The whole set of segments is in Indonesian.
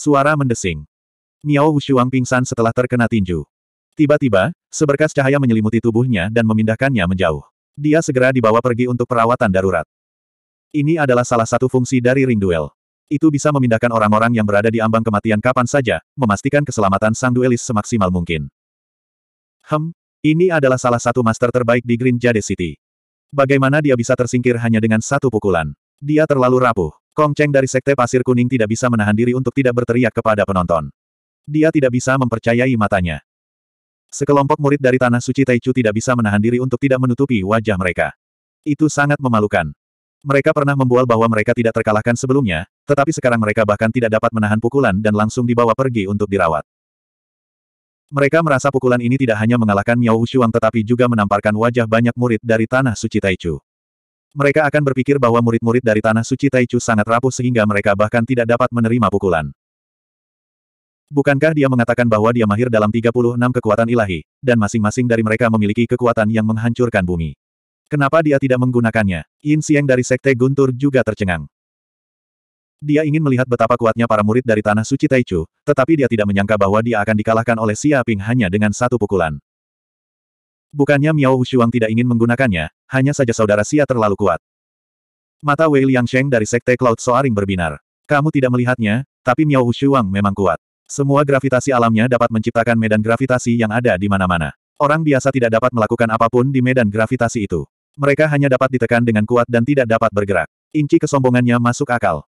Suara mendesing. Miao Wushuang pingsan setelah terkena tinju. Tiba-tiba, seberkas cahaya menyelimuti tubuhnya dan memindahkannya menjauh. Dia segera dibawa pergi untuk perawatan darurat. Ini adalah salah satu fungsi dari ring duel. Itu bisa memindahkan orang-orang yang berada di ambang kematian kapan saja, memastikan keselamatan sang duelis semaksimal mungkin. Hem, ini adalah salah satu master terbaik di Green Jade City. Bagaimana dia bisa tersingkir hanya dengan satu pukulan? Dia terlalu rapuh. Kong Cheng dari Sekte Pasir Kuning tidak bisa menahan diri untuk tidak berteriak kepada penonton. Dia tidak bisa mempercayai matanya. Sekelompok murid dari Tanah Suci Taichu tidak bisa menahan diri untuk tidak menutupi wajah mereka. Itu sangat memalukan. Mereka pernah membual bahwa mereka tidak terkalahkan sebelumnya, tetapi sekarang mereka bahkan tidak dapat menahan pukulan dan langsung dibawa pergi untuk dirawat. Mereka merasa pukulan ini tidak hanya mengalahkan Miao Wushuang tetapi juga menamparkan wajah banyak murid dari Tanah Suci Taichu. Mereka akan berpikir bahwa murid-murid dari Tanah Suci Taichu sangat rapuh sehingga mereka bahkan tidak dapat menerima pukulan. Bukankah dia mengatakan bahwa dia mahir dalam 36 kekuatan ilahi, dan masing-masing dari mereka memiliki kekuatan yang menghancurkan bumi? Kenapa dia tidak menggunakannya? Yin Xiang dari Sekte Guntur juga tercengang. Dia ingin melihat betapa kuatnya para murid dari Tanah Suci Taichu, tetapi dia tidak menyangka bahwa dia akan dikalahkan oleh Xia Ping hanya dengan satu pukulan. Bukannya Miao Hushuang tidak ingin menggunakannya, hanya saja saudara Xia terlalu kuat. Mata Wei Liang Liangsheng dari Sekte Cloud Soaring berbinar. Kamu tidak melihatnya, tapi Miao Hushuang memang kuat. Semua gravitasi alamnya dapat menciptakan medan gravitasi yang ada di mana-mana. Orang biasa tidak dapat melakukan apapun di medan gravitasi itu. Mereka hanya dapat ditekan dengan kuat dan tidak dapat bergerak. Inci kesombongannya masuk akal.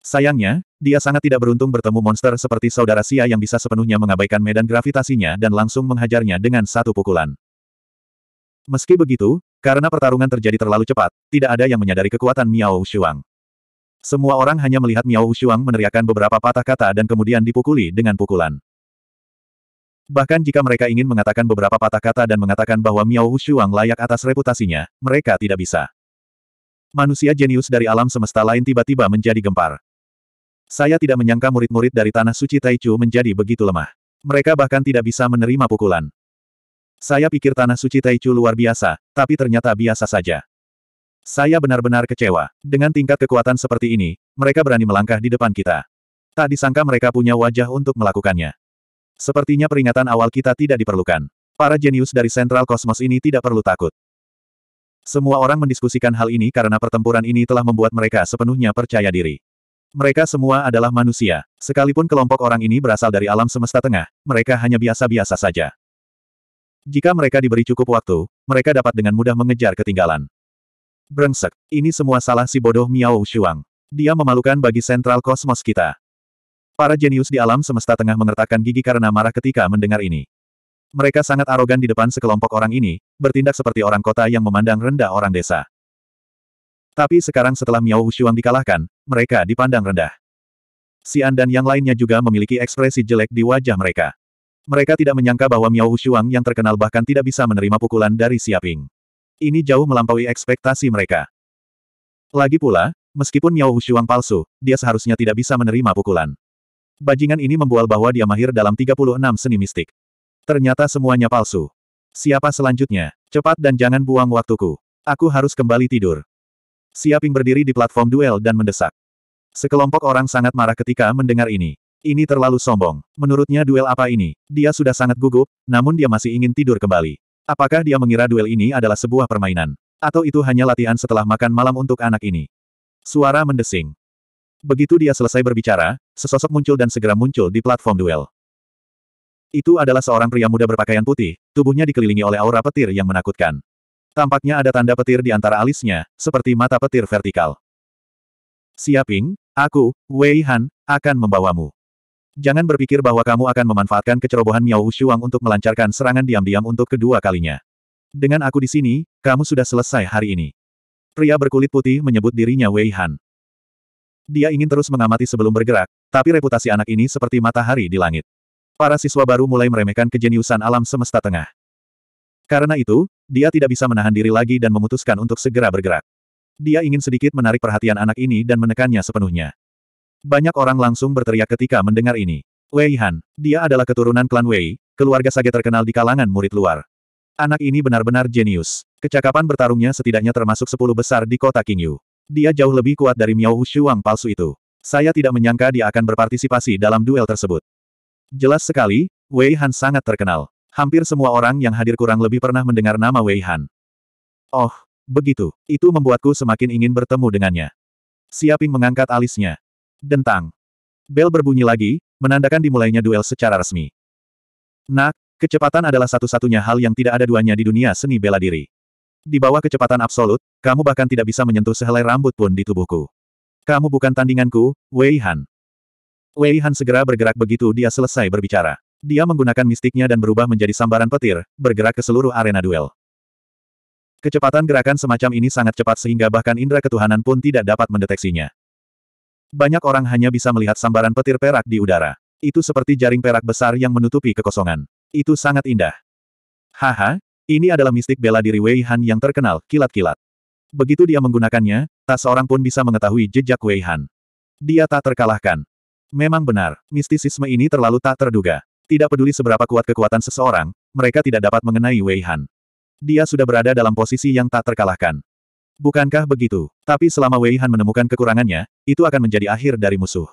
Sayangnya, dia sangat tidak beruntung bertemu monster seperti saudara Sia yang bisa sepenuhnya mengabaikan medan gravitasinya dan langsung menghajarnya dengan satu pukulan. Meski begitu, karena pertarungan terjadi terlalu cepat, tidak ada yang menyadari kekuatan Miao Shuang. Semua orang hanya melihat Miao Shuang meneriakkan beberapa patah kata dan kemudian dipukuli dengan pukulan. Bahkan jika mereka ingin mengatakan beberapa patah kata dan mengatakan bahwa Miao Shuang layak atas reputasinya, mereka tidak bisa. Manusia jenius dari alam semesta lain tiba-tiba menjadi gempar. Saya tidak menyangka murid-murid dari Tanah Suci Taichu menjadi begitu lemah. Mereka bahkan tidak bisa menerima pukulan. Saya pikir Tanah Suci Taichu luar biasa, tapi ternyata biasa saja. Saya benar-benar kecewa. Dengan tingkat kekuatan seperti ini, mereka berani melangkah di depan kita. Tak disangka mereka punya wajah untuk melakukannya. Sepertinya peringatan awal kita tidak diperlukan. Para jenius dari sentral kosmos ini tidak perlu takut. Semua orang mendiskusikan hal ini karena pertempuran ini telah membuat mereka sepenuhnya percaya diri. Mereka semua adalah manusia. Sekalipun kelompok orang ini berasal dari alam semesta tengah, mereka hanya biasa-biasa saja. Jika mereka diberi cukup waktu, mereka dapat dengan mudah mengejar ketinggalan. Brengsek, ini semua salah si bodoh Miao Shuang. Dia memalukan bagi sentral kosmos kita. Para jenius di alam semesta tengah mengertakkan gigi karena marah ketika mendengar ini. Mereka sangat arogan di depan sekelompok orang ini, bertindak seperti orang kota yang memandang rendah orang desa. Tapi sekarang setelah Miao Wushuang dikalahkan, mereka dipandang rendah. Xian dan yang lainnya juga memiliki ekspresi jelek di wajah mereka. Mereka tidak menyangka bahwa Miao Wushuang yang terkenal bahkan tidak bisa menerima pukulan dari Xiaping. Ini jauh melampaui ekspektasi mereka. Lagi pula, meskipun Miao Wushuang palsu, dia seharusnya tidak bisa menerima pukulan. Bajingan ini membual bahwa dia mahir dalam 36 seni mistik. Ternyata semuanya palsu. Siapa selanjutnya? Cepat dan jangan buang waktuku. Aku harus kembali tidur. Siaping berdiri di platform duel dan mendesak. Sekelompok orang sangat marah ketika mendengar ini. Ini terlalu sombong. Menurutnya duel apa ini? Dia sudah sangat gugup, namun dia masih ingin tidur kembali. Apakah dia mengira duel ini adalah sebuah permainan? Atau itu hanya latihan setelah makan malam untuk anak ini? Suara mendesing. Begitu dia selesai berbicara, sesosok muncul dan segera muncul di platform duel. Itu adalah seorang pria muda berpakaian putih, tubuhnya dikelilingi oleh aura petir yang menakutkan. Tampaknya ada tanda petir di antara alisnya, seperti mata petir vertikal. Siaping, aku, Wei Han, akan membawamu. Jangan berpikir bahwa kamu akan memanfaatkan kecerobohan Miao Wushuang untuk melancarkan serangan diam-diam untuk kedua kalinya. Dengan aku di sini, kamu sudah selesai hari ini. Pria berkulit putih menyebut dirinya Wei Han. Dia ingin terus mengamati sebelum bergerak, tapi reputasi anak ini seperti matahari di langit. Para siswa baru mulai meremehkan kejeniusan alam semesta tengah. Karena itu, dia tidak bisa menahan diri lagi dan memutuskan untuk segera bergerak. Dia ingin sedikit menarik perhatian anak ini dan menekannya sepenuhnya. Banyak orang langsung berteriak ketika mendengar ini. Wei Han, dia adalah keturunan klan Wei, keluarga Sage terkenal di kalangan murid luar. Anak ini benar-benar jenius. Kecakapan bertarungnya setidaknya termasuk sepuluh besar di kota Qingyu. Dia jauh lebih kuat dari Miao Shuang palsu itu. Saya tidak menyangka dia akan berpartisipasi dalam duel tersebut. Jelas sekali, Wei Han sangat terkenal. Hampir semua orang yang hadir kurang lebih pernah mendengar nama Wei Han. Oh, begitu. Itu membuatku semakin ingin bertemu dengannya. Siaping mengangkat alisnya. Dentang. Bel berbunyi lagi, menandakan dimulainya duel secara resmi. Nak, kecepatan adalah satu-satunya hal yang tidak ada duanya di dunia seni bela diri. Di bawah kecepatan absolut, kamu bahkan tidak bisa menyentuh sehelai rambut pun di tubuhku. Kamu bukan tandinganku, Wei Han. Wei Han segera bergerak begitu dia selesai berbicara. Dia menggunakan mistiknya dan berubah menjadi sambaran petir, bergerak ke seluruh arena duel. Kecepatan gerakan semacam ini sangat cepat sehingga bahkan indera ketuhanan pun tidak dapat mendeteksinya. Banyak orang hanya bisa melihat sambaran petir perak di udara. Itu seperti jaring perak besar yang menutupi kekosongan. Itu sangat indah. Haha, ini adalah mistik bela diri Wei Han yang terkenal, kilat-kilat. Begitu dia menggunakannya, tak seorang pun bisa mengetahui jejak Wei Han. Dia tak terkalahkan. Memang benar, mistisisme ini terlalu tak terduga. Tidak peduli seberapa kuat kekuatan seseorang, mereka tidak dapat mengenai Wei Han. Dia sudah berada dalam posisi yang tak terkalahkan. Bukankah begitu? Tapi selama Wei Han menemukan kekurangannya, itu akan menjadi akhir dari musuh.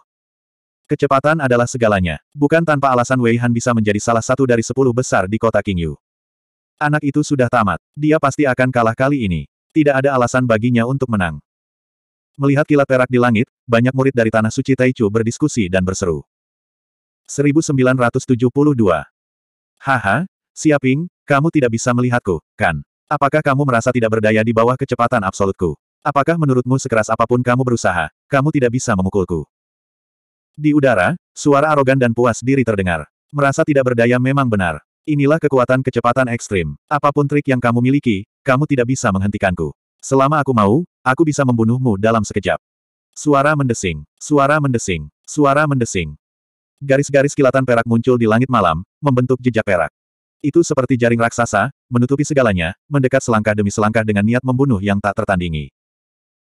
Kecepatan adalah segalanya. Bukan tanpa alasan Wei Han bisa menjadi salah satu dari sepuluh besar di kota Qingyu. Anak itu sudah tamat. Dia pasti akan kalah kali ini. Tidak ada alasan baginya untuk menang. Melihat kilat perak di langit, banyak murid dari Tanah Suci Taichu berdiskusi dan berseru. 1972. Haha, Siaping, kamu tidak bisa melihatku, kan? Apakah kamu merasa tidak berdaya di bawah kecepatan absolutku? Apakah menurutmu sekeras apapun kamu berusaha, kamu tidak bisa memukulku? Di udara, suara arogan dan puas diri terdengar. Merasa tidak berdaya memang benar. Inilah kekuatan kecepatan ekstrim. Apapun trik yang kamu miliki, kamu tidak bisa menghentikanku. Selama aku mau, aku bisa membunuhmu dalam sekejap. Suara mendesing, suara mendesing, suara mendesing. Garis-garis kilatan perak muncul di langit malam, membentuk jejak perak. Itu seperti jaring raksasa, menutupi segalanya, mendekat selangkah demi selangkah dengan niat membunuh yang tak tertandingi.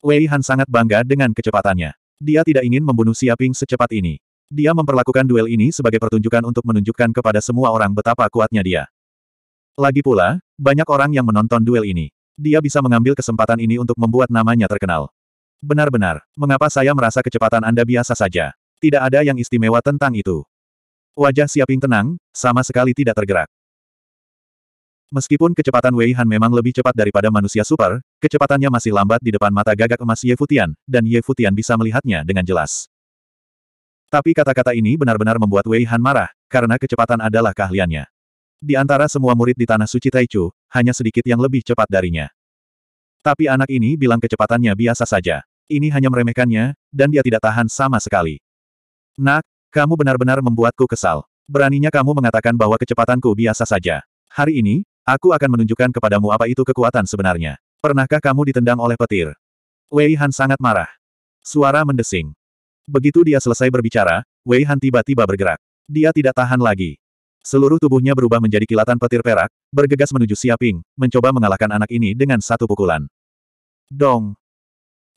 Wei Han sangat bangga dengan kecepatannya. Dia tidak ingin membunuh Siaping secepat ini. Dia memperlakukan duel ini sebagai pertunjukan untuk menunjukkan kepada semua orang betapa kuatnya dia. Lagi pula, banyak orang yang menonton duel ini. Dia bisa mengambil kesempatan ini untuk membuat namanya terkenal. Benar-benar, mengapa saya merasa kecepatan Anda biasa saja? Tidak ada yang istimewa tentang itu. Wajah Siaping tenang, sama sekali tidak tergerak. Meskipun kecepatan Wei Han memang lebih cepat daripada manusia super, kecepatannya masih lambat di depan mata gagak emas Ye Futian, dan Ye Futian bisa melihatnya dengan jelas. Tapi kata-kata ini benar-benar membuat Wei Han marah, karena kecepatan adalah keahliannya. Di antara semua murid di Tanah Suci Taichu, hanya sedikit yang lebih cepat darinya. Tapi anak ini bilang kecepatannya biasa saja. Ini hanya meremehkannya, dan dia tidak tahan sama sekali. Nak, kamu benar-benar membuatku kesal. Beraninya kamu mengatakan bahwa kecepatanku biasa saja. Hari ini, aku akan menunjukkan kepadamu apa itu kekuatan sebenarnya. Pernahkah kamu ditendang oleh petir? Wei Han sangat marah. Suara mendesing. Begitu dia selesai berbicara, Wei Han tiba-tiba bergerak. Dia tidak tahan lagi. Seluruh tubuhnya berubah menjadi kilatan petir perak, bergegas menuju Siaping, mencoba mengalahkan anak ini dengan satu pukulan. Dong!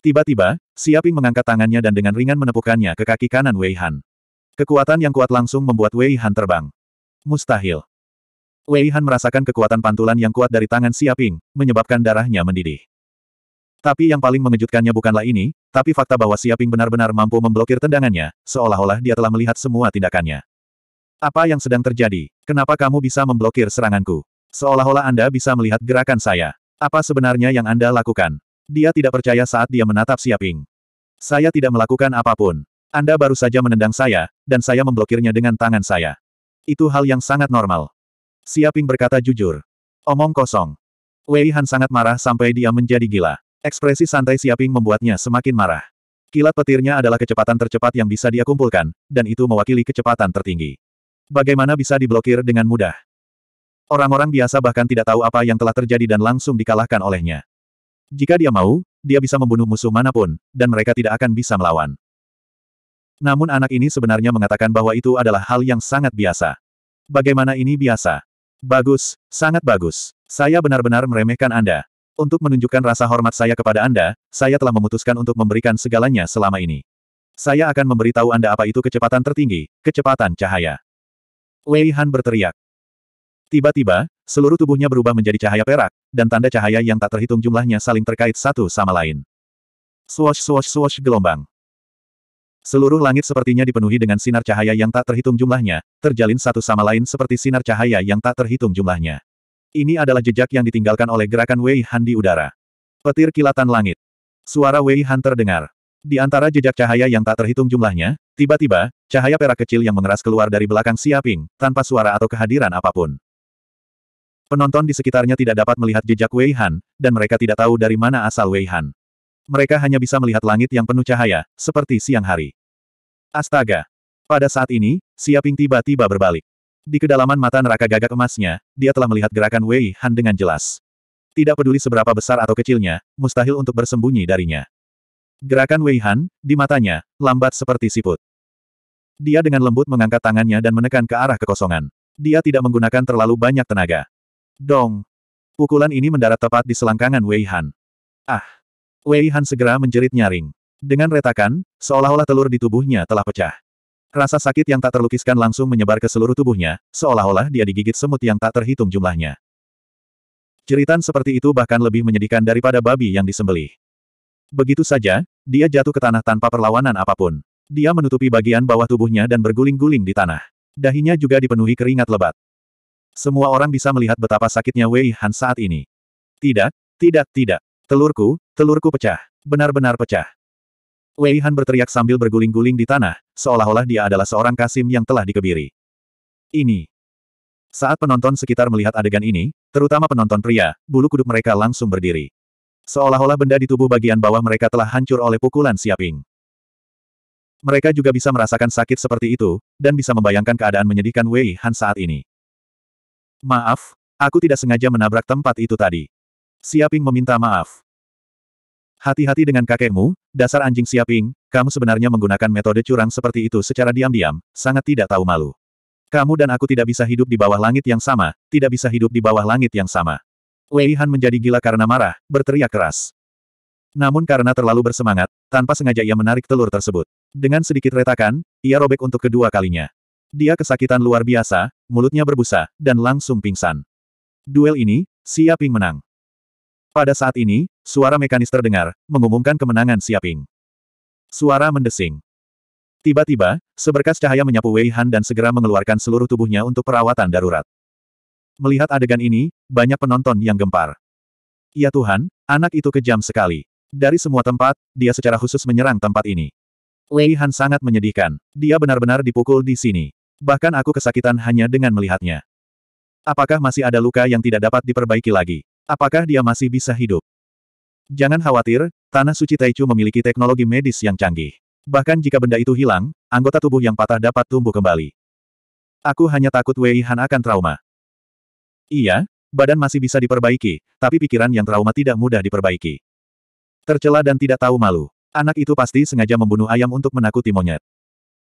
Tiba-tiba, Siaping mengangkat tangannya dan dengan ringan menepukannya ke kaki kanan Wei Han. Kekuatan yang kuat langsung membuat Wei Han terbang. Mustahil. Wei Han merasakan kekuatan pantulan yang kuat dari tangan Siaping, menyebabkan darahnya mendidih. Tapi yang paling mengejutkannya bukanlah ini, tapi fakta bahwa Siaping benar-benar mampu memblokir tendangannya, seolah-olah dia telah melihat semua tindakannya. Apa yang sedang terjadi? Kenapa kamu bisa memblokir seranganku? Seolah-olah Anda bisa melihat gerakan saya. Apa sebenarnya yang Anda lakukan? Dia tidak percaya saat dia menatap Siaping. Saya tidak melakukan apapun. Anda baru saja menendang saya, dan saya memblokirnya dengan tangan saya. Itu hal yang sangat normal. Siaping berkata jujur. Omong kosong. Wei Han sangat marah sampai dia menjadi gila. Ekspresi santai Siaping membuatnya semakin marah. Kilat petirnya adalah kecepatan tercepat yang bisa dia kumpulkan, dan itu mewakili kecepatan tertinggi. Bagaimana bisa diblokir dengan mudah? Orang-orang biasa bahkan tidak tahu apa yang telah terjadi dan langsung dikalahkan olehnya. Jika dia mau, dia bisa membunuh musuh manapun, dan mereka tidak akan bisa melawan. Namun anak ini sebenarnya mengatakan bahwa itu adalah hal yang sangat biasa. Bagaimana ini biasa? Bagus, sangat bagus. Saya benar-benar meremehkan Anda. Untuk menunjukkan rasa hormat saya kepada Anda, saya telah memutuskan untuk memberikan segalanya selama ini. Saya akan memberitahu Anda apa itu kecepatan tertinggi, kecepatan cahaya. Wei Han berteriak. Tiba-tiba, seluruh tubuhnya berubah menjadi cahaya perak, dan tanda cahaya yang tak terhitung jumlahnya saling terkait satu sama lain. Swash swash swash gelombang. Seluruh langit sepertinya dipenuhi dengan sinar cahaya yang tak terhitung jumlahnya, terjalin satu sama lain seperti sinar cahaya yang tak terhitung jumlahnya. Ini adalah jejak yang ditinggalkan oleh gerakan Wei Han di udara. Petir kilatan langit. Suara Wei Han terdengar. Di antara jejak cahaya yang tak terhitung jumlahnya, tiba-tiba, cahaya perak kecil yang mengeras keluar dari belakang siaping, tanpa suara atau kehadiran apapun. Penonton di sekitarnya tidak dapat melihat jejak Wei Han, dan mereka tidak tahu dari mana asal Wei Han. Mereka hanya bisa melihat langit yang penuh cahaya, seperti siang hari. Astaga! Pada saat ini, Siaping tiba-tiba berbalik. Di kedalaman mata neraka gagak emasnya, dia telah melihat gerakan Wei Han dengan jelas. Tidak peduli seberapa besar atau kecilnya, mustahil untuk bersembunyi darinya. Gerakan Wei Han, di matanya, lambat seperti siput. Dia dengan lembut mengangkat tangannya dan menekan ke arah kekosongan. Dia tidak menggunakan terlalu banyak tenaga. Dong! Pukulan ini mendarat tepat di selangkangan Wei Han. Ah! Wei Han segera menjerit nyaring. Dengan retakan, seolah-olah telur di tubuhnya telah pecah. Rasa sakit yang tak terlukiskan langsung menyebar ke seluruh tubuhnya, seolah-olah dia digigit semut yang tak terhitung jumlahnya. Jeritan seperti itu bahkan lebih menyedihkan daripada babi yang disembelih. Begitu saja, dia jatuh ke tanah tanpa perlawanan apapun. Dia menutupi bagian bawah tubuhnya dan berguling-guling di tanah. Dahinya juga dipenuhi keringat lebat. Semua orang bisa melihat betapa sakitnya Wei Han saat ini. Tidak, tidak, tidak. Telurku, telurku pecah. Benar-benar pecah. Wei Han berteriak sambil berguling-guling di tanah, seolah-olah dia adalah seorang kasim yang telah dikebiri. Ini. Saat penonton sekitar melihat adegan ini, terutama penonton pria, bulu kuduk mereka langsung berdiri. Seolah-olah benda di tubuh bagian bawah mereka telah hancur oleh pukulan siaping. Mereka juga bisa merasakan sakit seperti itu, dan bisa membayangkan keadaan menyedihkan Wei Han saat ini. Maaf, aku tidak sengaja menabrak tempat itu tadi. Siaping meminta maaf. Hati-hati dengan kakekmu, dasar anjing Siaping, kamu sebenarnya menggunakan metode curang seperti itu secara diam-diam, sangat tidak tahu malu. Kamu dan aku tidak bisa hidup di bawah langit yang sama, tidak bisa hidup di bawah langit yang sama. Wei Han menjadi gila karena marah, berteriak keras. Namun karena terlalu bersemangat, tanpa sengaja ia menarik telur tersebut. Dengan sedikit retakan, ia robek untuk kedua kalinya. Dia kesakitan luar biasa, mulutnya berbusa, dan langsung pingsan. Duel ini, Siaping menang. Pada saat ini, suara mekanis terdengar, mengumumkan kemenangan Siaping. Suara mendesing. Tiba-tiba, seberkas cahaya menyapu Wei Han dan segera mengeluarkan seluruh tubuhnya untuk perawatan darurat. Melihat adegan ini, banyak penonton yang gempar. Ya Tuhan, anak itu kejam sekali. Dari semua tempat, dia secara khusus menyerang tempat ini. Wei Han sangat menyedihkan. Dia benar-benar dipukul di sini bahkan aku kesakitan hanya dengan melihatnya. Apakah masih ada luka yang tidak dapat diperbaiki lagi? Apakah dia masih bisa hidup? Jangan khawatir, Tanah Suci Taichu memiliki teknologi medis yang canggih. Bahkan jika benda itu hilang, anggota tubuh yang patah dapat tumbuh kembali. Aku hanya takut Wei Han akan trauma. Iya, badan masih bisa diperbaiki, tapi pikiran yang trauma tidak mudah diperbaiki. Tercela dan tidak tahu malu. Anak itu pasti sengaja membunuh ayam untuk menakuti monyet.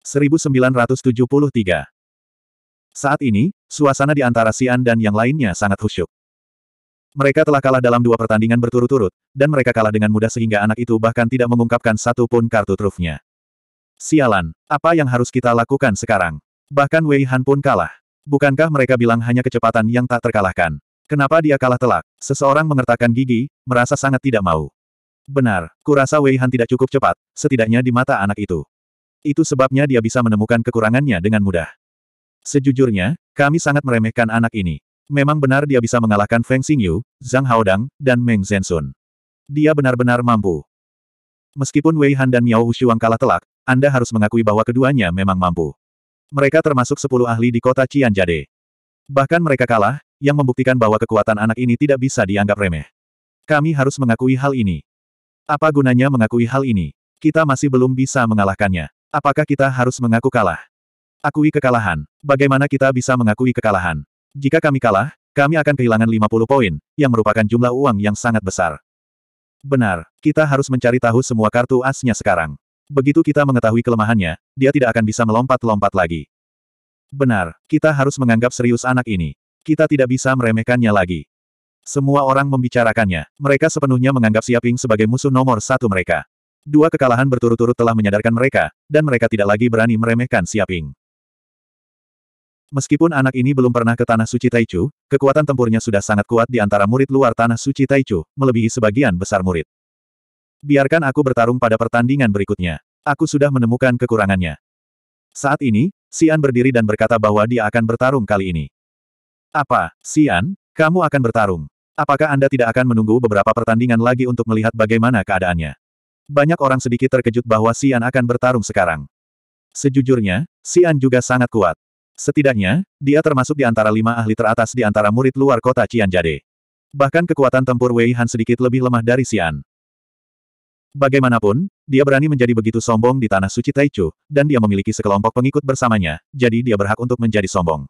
1973. Saat ini, suasana di antara Xian dan yang lainnya sangat khusyuk. Mereka telah kalah dalam dua pertandingan berturut-turut, dan mereka kalah dengan mudah sehingga anak itu bahkan tidak mengungkapkan satu pun kartu trufnya. Sialan, apa yang harus kita lakukan sekarang? Bahkan Wei Han pun kalah. Bukankah mereka bilang hanya kecepatan yang tak terkalahkan? Kenapa dia kalah telak? Seseorang mengertakkan gigi, merasa sangat tidak mau. Benar, kurasa Wei Han tidak cukup cepat, setidaknya di mata anak itu. Itu sebabnya dia bisa menemukan kekurangannya dengan mudah. Sejujurnya, kami sangat meremehkan anak ini. Memang benar dia bisa mengalahkan Feng Xingyu, Zhang Haodang, dan Meng Zhensun. Dia benar-benar mampu. Meskipun Wei Han dan Miao Wushuang kalah telak, Anda harus mengakui bahwa keduanya memang mampu. Mereka termasuk sepuluh ahli di kota Cianjade. Bahkan mereka kalah, yang membuktikan bahwa kekuatan anak ini tidak bisa dianggap remeh. Kami harus mengakui hal ini. Apa gunanya mengakui hal ini? Kita masih belum bisa mengalahkannya. Apakah kita harus mengaku kalah? Akui kekalahan. Bagaimana kita bisa mengakui kekalahan? Jika kami kalah, kami akan kehilangan 50 poin, yang merupakan jumlah uang yang sangat besar. Benar, kita harus mencari tahu semua kartu asnya sekarang. Begitu kita mengetahui kelemahannya, dia tidak akan bisa melompat-lompat lagi. Benar, kita harus menganggap serius anak ini. Kita tidak bisa meremehkannya lagi. Semua orang membicarakannya. Mereka sepenuhnya menganggap Siaping sebagai musuh nomor satu mereka. Dua kekalahan berturut-turut telah menyadarkan mereka, dan mereka tidak lagi berani meremehkan Siaping. Meskipun anak ini belum pernah ke Tanah Suci Taichu, kekuatan tempurnya sudah sangat kuat di antara murid luar Tanah Suci Taichu, melebihi sebagian besar murid. Biarkan aku bertarung pada pertandingan berikutnya. Aku sudah menemukan kekurangannya. Saat ini, Si'an berdiri dan berkata bahwa dia akan bertarung kali ini. Apa, Si'an? kamu akan bertarung? Apakah Anda tidak akan menunggu beberapa pertandingan lagi untuk melihat bagaimana keadaannya? Banyak orang sedikit terkejut bahwa Xian akan bertarung sekarang. Sejujurnya, Xian juga sangat kuat. Setidaknya, dia termasuk di antara lima ahli teratas di antara murid luar kota Cianjade. Bahkan kekuatan tempur Wei Han sedikit lebih lemah dari Xian. Bagaimanapun, dia berani menjadi begitu sombong di tanah suci Taichu, dan dia memiliki sekelompok pengikut bersamanya, jadi dia berhak untuk menjadi sombong.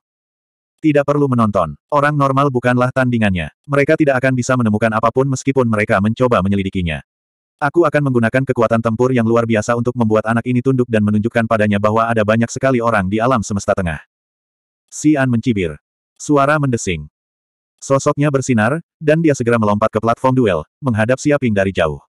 Tidak perlu menonton. Orang normal bukanlah tandingannya. Mereka tidak akan bisa menemukan apapun meskipun mereka mencoba menyelidikinya. Aku akan menggunakan kekuatan tempur yang luar biasa untuk membuat anak ini tunduk dan menunjukkan padanya bahwa ada banyak sekali orang di alam semesta tengah. Xian mencibir. Suara mendesing. Sosoknya bersinar, dan dia segera melompat ke platform duel, menghadap Siaping dari jauh.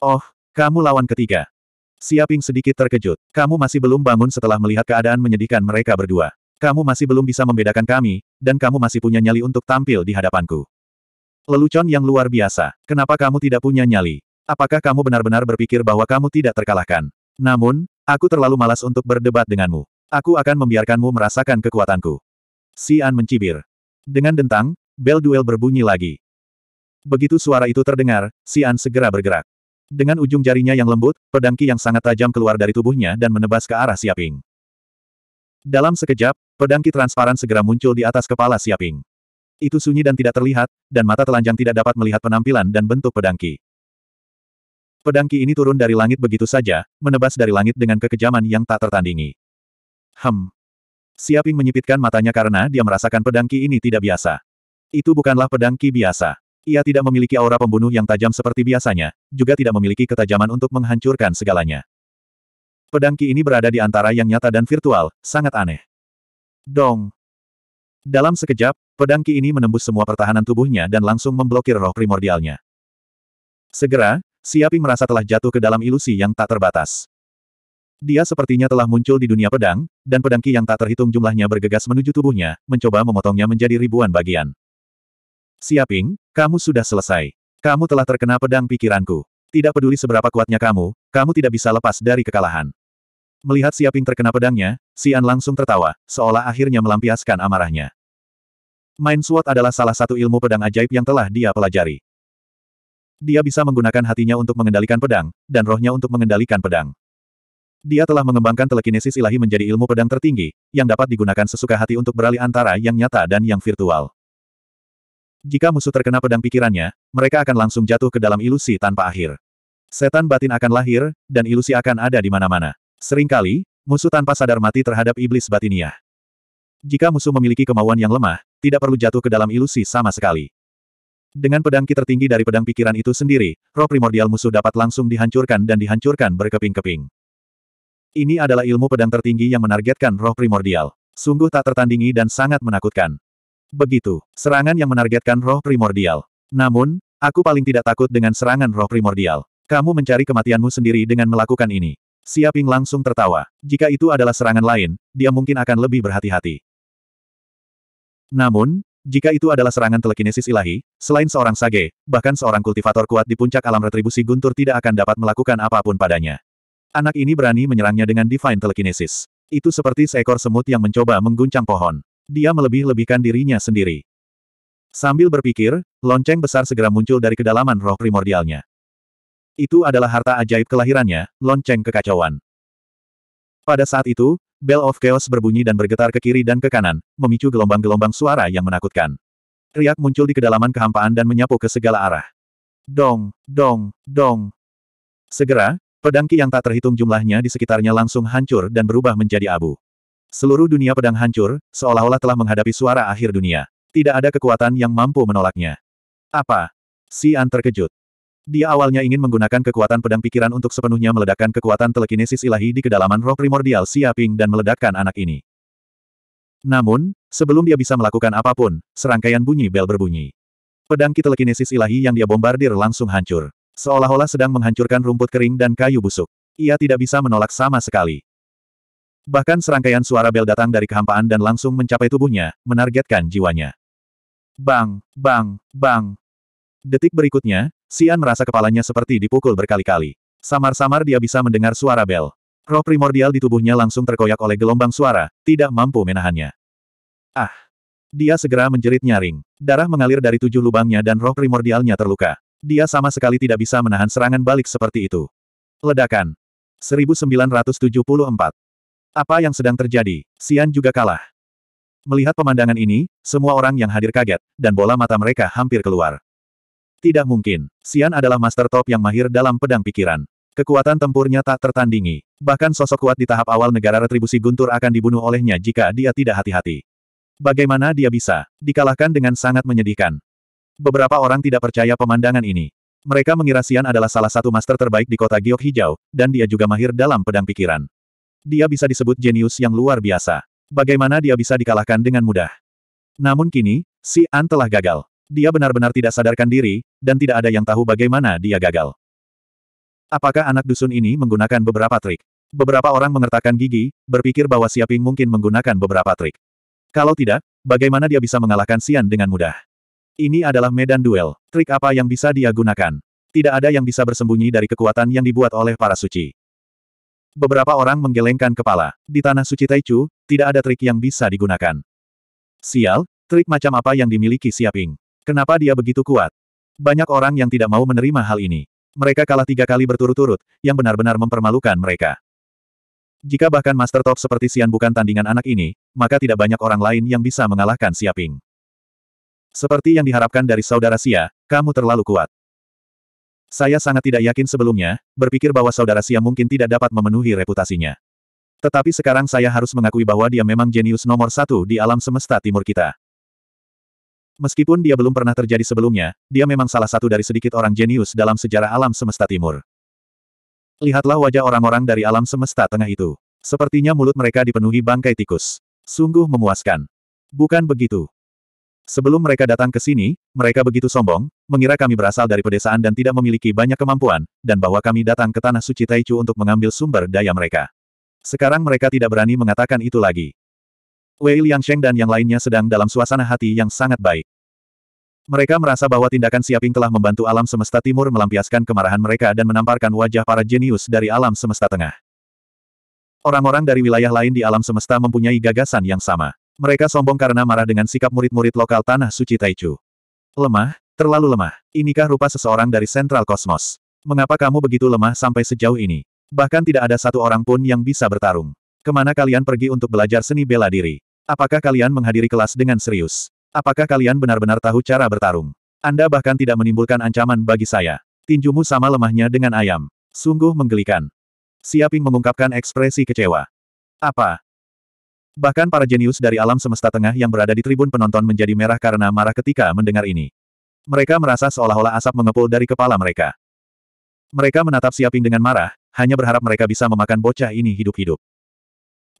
Oh, kamu lawan ketiga. Siaping sedikit terkejut. Kamu masih belum bangun setelah melihat keadaan menyedihkan mereka berdua. Kamu masih belum bisa membedakan kami, dan kamu masih punya nyali untuk tampil di hadapanku. Lelucon yang luar biasa. Kenapa kamu tidak punya nyali? Apakah kamu benar-benar berpikir bahwa kamu tidak terkalahkan? Namun, aku terlalu malas untuk berdebat denganmu. Aku akan membiarkanmu merasakan kekuatanku. Si'an mencibir. Dengan dentang, bel duel berbunyi lagi. Begitu suara itu terdengar, Si'an segera bergerak. Dengan ujung jarinya yang lembut, pedangki yang sangat tajam keluar dari tubuhnya dan menebas ke arah Siaping. Dalam sekejap, pedangki transparan segera muncul di atas kepala Siaping. Itu sunyi dan tidak terlihat, dan mata telanjang tidak dapat melihat penampilan dan bentuk pedangki. Pedang Ki ini turun dari langit begitu saja, menebas dari langit dengan kekejaman yang tak tertandingi. Hem. Siaping menyipitkan matanya karena dia merasakan pedang Ki ini tidak biasa. Itu bukanlah pedang Ki biasa. Ia tidak memiliki aura pembunuh yang tajam seperti biasanya, juga tidak memiliki ketajaman untuk menghancurkan segalanya. Pedang Ki ini berada di antara yang nyata dan virtual, sangat aneh. Dong. Dalam sekejap, pedang Ki ini menembus semua pertahanan tubuhnya dan langsung memblokir roh primordialnya. Segera, Siaping merasa telah jatuh ke dalam ilusi yang tak terbatas. Dia sepertinya telah muncul di dunia pedang, dan pedangki yang tak terhitung jumlahnya bergegas menuju tubuhnya, mencoba memotongnya menjadi ribuan bagian. Siaping, kamu sudah selesai. Kamu telah terkena pedang pikiranku. Tidak peduli seberapa kuatnya kamu, kamu tidak bisa lepas dari kekalahan. Melihat Siaping terkena pedangnya, Si'an langsung tertawa, seolah akhirnya melampiaskan amarahnya. Main Sword adalah salah satu ilmu pedang ajaib yang telah dia pelajari. Dia bisa menggunakan hatinya untuk mengendalikan pedang, dan rohnya untuk mengendalikan pedang. Dia telah mengembangkan telekinesis ilahi menjadi ilmu pedang tertinggi, yang dapat digunakan sesuka hati untuk beralih antara yang nyata dan yang virtual. Jika musuh terkena pedang pikirannya, mereka akan langsung jatuh ke dalam ilusi tanpa akhir. Setan batin akan lahir, dan ilusi akan ada di mana-mana. Seringkali, musuh tanpa sadar mati terhadap iblis batiniah. Jika musuh memiliki kemauan yang lemah, tidak perlu jatuh ke dalam ilusi sama sekali. Dengan pedang ki tertinggi dari pedang pikiran itu sendiri, roh primordial musuh dapat langsung dihancurkan dan dihancurkan berkeping-keping. Ini adalah ilmu pedang tertinggi yang menargetkan roh primordial. Sungguh tak tertandingi dan sangat menakutkan. Begitu, serangan yang menargetkan roh primordial. Namun, aku paling tidak takut dengan serangan roh primordial. Kamu mencari kematianmu sendiri dengan melakukan ini. Siaping langsung tertawa. Jika itu adalah serangan lain, dia mungkin akan lebih berhati-hati. Namun, jika itu adalah serangan telekinesis ilahi, selain seorang sage, bahkan seorang kultivator kuat di puncak alam retribusi guntur tidak akan dapat melakukan apapun padanya. Anak ini berani menyerangnya dengan divine telekinesis. Itu seperti seekor semut yang mencoba mengguncang pohon. Dia melebih-lebihkan dirinya sendiri. Sambil berpikir, lonceng besar segera muncul dari kedalaman roh primordialnya. Itu adalah harta ajaib kelahirannya, lonceng kekacauan. Pada saat itu, Bell of Chaos berbunyi dan bergetar ke kiri dan ke kanan, memicu gelombang-gelombang suara yang menakutkan. Riak muncul di kedalaman kehampaan dan menyapu ke segala arah. Dong, dong, dong. Segera, pedangki yang tak terhitung jumlahnya di sekitarnya langsung hancur dan berubah menjadi abu. Seluruh dunia pedang hancur, seolah-olah telah menghadapi suara akhir dunia. Tidak ada kekuatan yang mampu menolaknya. Apa? Si'an terkejut. Dia awalnya ingin menggunakan kekuatan pedang pikiran untuk sepenuhnya meledakkan kekuatan telekinesis ilahi di kedalaman roh primordial Siaping dan meledakkan anak ini. Namun, sebelum dia bisa melakukan apapun, serangkaian bunyi bel berbunyi. Pedang telekinesis ilahi yang dia bombardir langsung hancur. Seolah-olah sedang menghancurkan rumput kering dan kayu busuk. Ia tidak bisa menolak sama sekali. Bahkan serangkaian suara bel datang dari kehampaan dan langsung mencapai tubuhnya, menargetkan jiwanya. Bang, bang, bang. Detik berikutnya, Sian merasa kepalanya seperti dipukul berkali-kali. Samar-samar dia bisa mendengar suara bel. Roh primordial di tubuhnya langsung terkoyak oleh gelombang suara, tidak mampu menahannya. Ah! Dia segera menjerit nyaring. Darah mengalir dari tujuh lubangnya dan roh primordialnya terluka. Dia sama sekali tidak bisa menahan serangan balik seperti itu. Ledakan. 1974. Apa yang sedang terjadi? Sian juga kalah. Melihat pemandangan ini, semua orang yang hadir kaget, dan bola mata mereka hampir keluar. Tidak mungkin. Si'an adalah master top yang mahir dalam pedang pikiran. Kekuatan tempurnya tak tertandingi. Bahkan sosok kuat di tahap awal negara retribusi guntur akan dibunuh olehnya jika dia tidak hati-hati. Bagaimana dia bisa dikalahkan dengan sangat menyedihkan? Beberapa orang tidak percaya pemandangan ini. Mereka mengira Si'an adalah salah satu master terbaik di kota Giok Hijau, dan dia juga mahir dalam pedang pikiran. Dia bisa disebut jenius yang luar biasa. Bagaimana dia bisa dikalahkan dengan mudah? Namun kini, Si'an telah gagal. Dia benar-benar tidak sadarkan diri, dan tidak ada yang tahu bagaimana dia gagal. Apakah anak dusun ini menggunakan beberapa trik? Beberapa orang mengertakkan gigi, berpikir bahwa Siaping mungkin menggunakan beberapa trik. Kalau tidak, bagaimana dia bisa mengalahkan Sian dengan mudah? Ini adalah medan duel. Trik apa yang bisa dia gunakan? Tidak ada yang bisa bersembunyi dari kekuatan yang dibuat oleh para suci. Beberapa orang menggelengkan kepala. Di tanah suci Taichu, tidak ada trik yang bisa digunakan. Sial, trik macam apa yang dimiliki Siaping? Kenapa dia begitu kuat? Banyak orang yang tidak mau menerima hal ini. Mereka kalah tiga kali berturut-turut, yang benar-benar mempermalukan mereka. Jika bahkan Master Top seperti Sian bukan tandingan anak ini, maka tidak banyak orang lain yang bisa mengalahkan Siaping. Seperti yang diharapkan dari saudara Sia, kamu terlalu kuat. Saya sangat tidak yakin sebelumnya, berpikir bahwa saudara Sia mungkin tidak dapat memenuhi reputasinya. Tetapi sekarang saya harus mengakui bahwa dia memang jenius nomor satu di alam semesta timur kita. Meskipun dia belum pernah terjadi sebelumnya, dia memang salah satu dari sedikit orang jenius dalam sejarah alam semesta timur. Lihatlah wajah orang-orang dari alam semesta tengah itu. Sepertinya mulut mereka dipenuhi bangkai tikus. Sungguh memuaskan. Bukan begitu. Sebelum mereka datang ke sini, mereka begitu sombong, mengira kami berasal dari pedesaan dan tidak memiliki banyak kemampuan, dan bahwa kami datang ke Tanah Suci Taichu untuk mengambil sumber daya mereka. Sekarang mereka tidak berani mengatakan itu lagi. Wei Liangsheng dan yang lainnya sedang dalam suasana hati yang sangat baik. Mereka merasa bahwa tindakan Siaping telah membantu alam semesta timur melampiaskan kemarahan mereka dan menamparkan wajah para jenius dari alam semesta tengah. Orang-orang dari wilayah lain di alam semesta mempunyai gagasan yang sama. Mereka sombong karena marah dengan sikap murid-murid lokal Tanah Suci Taichu. Lemah? Terlalu lemah. Inikah rupa seseorang dari Sentral Kosmos? Mengapa kamu begitu lemah sampai sejauh ini? Bahkan tidak ada satu orang pun yang bisa bertarung. Kemana kalian pergi untuk belajar seni bela diri? Apakah kalian menghadiri kelas dengan serius? Apakah kalian benar-benar tahu cara bertarung? Anda bahkan tidak menimbulkan ancaman bagi saya. Tinjumu sama lemahnya dengan ayam. Sungguh menggelikan. Siaping mengungkapkan ekspresi kecewa. Apa? Bahkan para jenius dari alam semesta tengah yang berada di tribun penonton menjadi merah karena marah ketika mendengar ini. Mereka merasa seolah-olah asap mengepul dari kepala mereka. Mereka menatap Siaping dengan marah, hanya berharap mereka bisa memakan bocah ini hidup-hidup.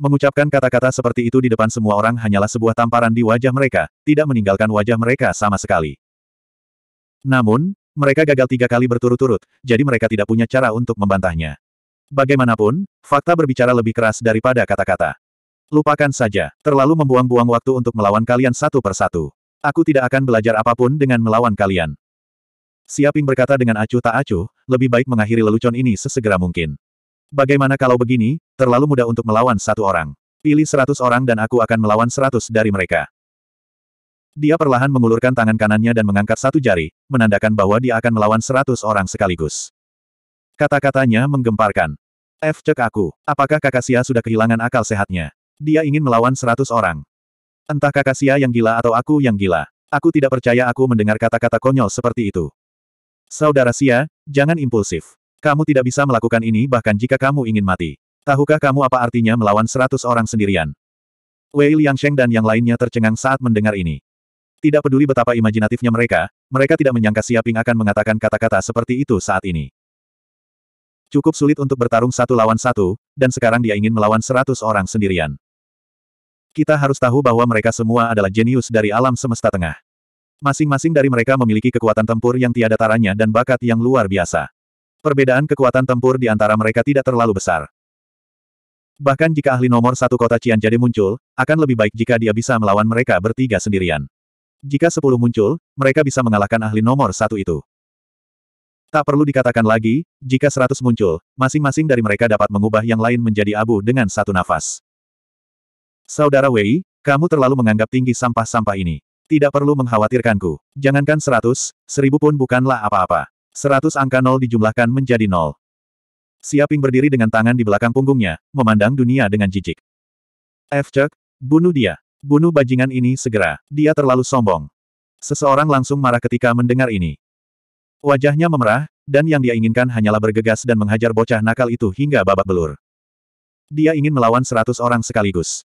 Mengucapkan kata-kata seperti itu di depan semua orang hanyalah sebuah tamparan di wajah mereka, tidak meninggalkan wajah mereka sama sekali. Namun, mereka gagal tiga kali berturut-turut, jadi mereka tidak punya cara untuk membantahnya. Bagaimanapun, fakta berbicara lebih keras daripada kata-kata. Lupakan saja, terlalu membuang-buang waktu untuk melawan kalian satu persatu. Aku tidak akan belajar apapun dengan melawan kalian. Siaping berkata dengan acuh tak acuh, lebih baik mengakhiri lelucon ini sesegera mungkin. Bagaimana kalau begini, terlalu mudah untuk melawan satu orang. Pilih seratus orang dan aku akan melawan seratus dari mereka. Dia perlahan mengulurkan tangan kanannya dan mengangkat satu jari, menandakan bahwa dia akan melawan seratus orang sekaligus. Kata-katanya menggemparkan. F cek aku, apakah Kakasia sudah kehilangan akal sehatnya? Dia ingin melawan seratus orang. Entah Kakasia yang gila atau aku yang gila. Aku tidak percaya aku mendengar kata-kata konyol seperti itu. Saudara Sia, jangan impulsif. Kamu tidak bisa melakukan ini bahkan jika kamu ingin mati. Tahukah kamu apa artinya melawan seratus orang sendirian? Wei Liangsheng dan yang lainnya tercengang saat mendengar ini. Tidak peduli betapa imajinatifnya mereka, mereka tidak menyangka Siaping akan mengatakan kata-kata seperti itu saat ini. Cukup sulit untuk bertarung satu lawan satu, dan sekarang dia ingin melawan seratus orang sendirian. Kita harus tahu bahwa mereka semua adalah jenius dari alam semesta tengah. Masing-masing dari mereka memiliki kekuatan tempur yang tiada taranya dan bakat yang luar biasa. Perbedaan kekuatan tempur di antara mereka tidak terlalu besar. Bahkan jika ahli nomor satu kota jadi muncul, akan lebih baik jika dia bisa melawan mereka bertiga sendirian. Jika sepuluh muncul, mereka bisa mengalahkan ahli nomor satu itu. Tak perlu dikatakan lagi, jika seratus muncul, masing-masing dari mereka dapat mengubah yang lain menjadi abu dengan satu nafas. Saudara Wei, kamu terlalu menganggap tinggi sampah-sampah ini. Tidak perlu mengkhawatirkanku. Jangankan seratus, seribu pun bukanlah apa-apa. Seratus angka nol dijumlahkan menjadi nol. Siaping berdiri dengan tangan di belakang punggungnya, memandang dunia dengan jijik. F. Cek, bunuh dia. Bunuh bajingan ini segera, dia terlalu sombong. Seseorang langsung marah ketika mendengar ini. Wajahnya memerah, dan yang dia inginkan hanyalah bergegas dan menghajar bocah nakal itu hingga babak belur. Dia ingin melawan seratus orang sekaligus.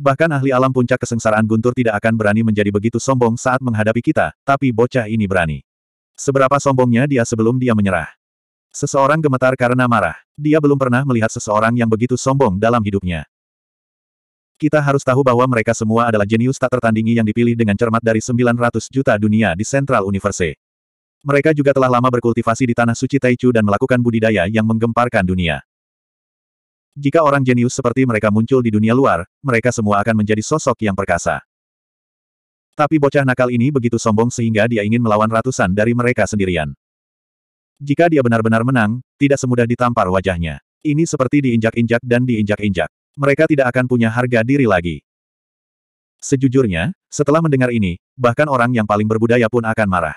Bahkan ahli alam puncak kesengsaraan Guntur tidak akan berani menjadi begitu sombong saat menghadapi kita, tapi bocah ini berani. Seberapa sombongnya dia sebelum dia menyerah. Seseorang gemetar karena marah. Dia belum pernah melihat seseorang yang begitu sombong dalam hidupnya. Kita harus tahu bahwa mereka semua adalah jenius tak tertandingi yang dipilih dengan cermat dari 900 juta dunia di Central Universe. Mereka juga telah lama berkultivasi di tanah suci Taichu dan melakukan budidaya yang menggemparkan dunia. Jika orang jenius seperti mereka muncul di dunia luar, mereka semua akan menjadi sosok yang perkasa. Tapi bocah nakal ini begitu sombong sehingga dia ingin melawan ratusan dari mereka sendirian. Jika dia benar-benar menang, tidak semudah ditampar wajahnya. Ini seperti diinjak-injak dan diinjak-injak. Mereka tidak akan punya harga diri lagi. Sejujurnya, setelah mendengar ini, bahkan orang yang paling berbudaya pun akan marah.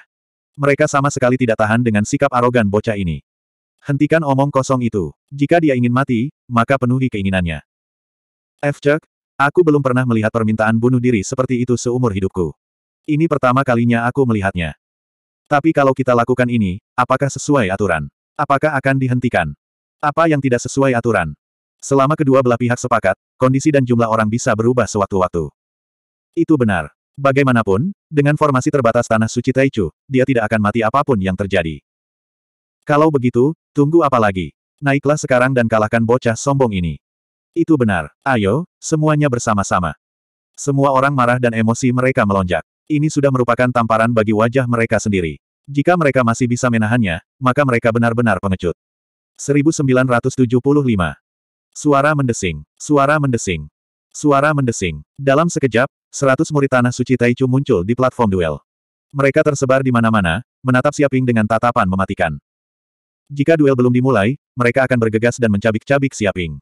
Mereka sama sekali tidak tahan dengan sikap arogan bocah ini. Hentikan omong kosong itu. Jika dia ingin mati, maka penuhi keinginannya. F. Chuck, Aku belum pernah melihat permintaan bunuh diri seperti itu seumur hidupku. Ini pertama kalinya aku melihatnya. Tapi kalau kita lakukan ini, apakah sesuai aturan? Apakah akan dihentikan? Apa yang tidak sesuai aturan? Selama kedua belah pihak sepakat, kondisi dan jumlah orang bisa berubah sewaktu-waktu. Itu benar. Bagaimanapun, dengan formasi terbatas Tanah Suci Taichu, dia tidak akan mati apapun yang terjadi. Kalau begitu, tunggu apa lagi? Naiklah sekarang dan kalahkan bocah sombong ini. Itu benar. Ayo, semuanya bersama-sama. Semua orang marah dan emosi mereka melonjak. Ini sudah merupakan tamparan bagi wajah mereka sendiri. Jika mereka masih bisa menahannya, maka mereka benar-benar pengecut. 1975. Suara mendesing. Suara mendesing. Suara mendesing. Dalam sekejap, 100 murid tanah suci Taichu muncul di platform duel. Mereka tersebar di mana-mana, menatap Siaping dengan tatapan mematikan. Jika duel belum dimulai, mereka akan bergegas dan mencabik-cabik Siaping.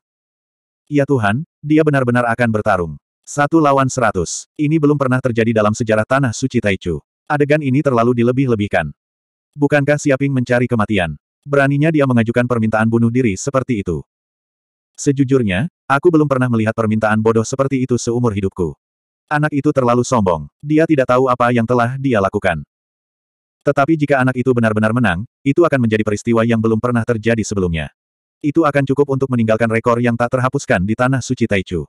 Ya Tuhan, dia benar-benar akan bertarung. Satu lawan seratus. Ini belum pernah terjadi dalam sejarah Tanah Suci Taichu. Adegan ini terlalu dilebih-lebihkan. Bukankah Siaping mencari kematian? Beraninya dia mengajukan permintaan bunuh diri seperti itu. Sejujurnya, aku belum pernah melihat permintaan bodoh seperti itu seumur hidupku. Anak itu terlalu sombong. Dia tidak tahu apa yang telah dia lakukan. Tetapi jika anak itu benar-benar menang, itu akan menjadi peristiwa yang belum pernah terjadi sebelumnya. Itu akan cukup untuk meninggalkan rekor yang tak terhapuskan di tanah suci Taichu.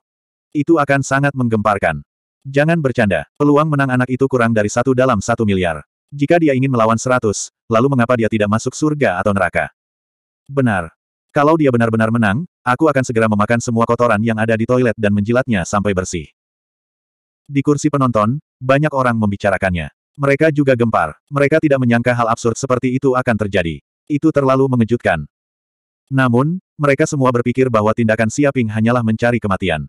Itu akan sangat menggemparkan. Jangan bercanda, peluang menang anak itu kurang dari satu dalam satu miliar. Jika dia ingin melawan seratus, lalu mengapa dia tidak masuk surga atau neraka? Benar. Kalau dia benar-benar menang, aku akan segera memakan semua kotoran yang ada di toilet dan menjilatnya sampai bersih. Di kursi penonton, banyak orang membicarakannya. Mereka juga gempar. Mereka tidak menyangka hal absurd seperti itu akan terjadi. Itu terlalu mengejutkan. Namun, mereka semua berpikir bahwa tindakan Siaping hanyalah mencari kematian.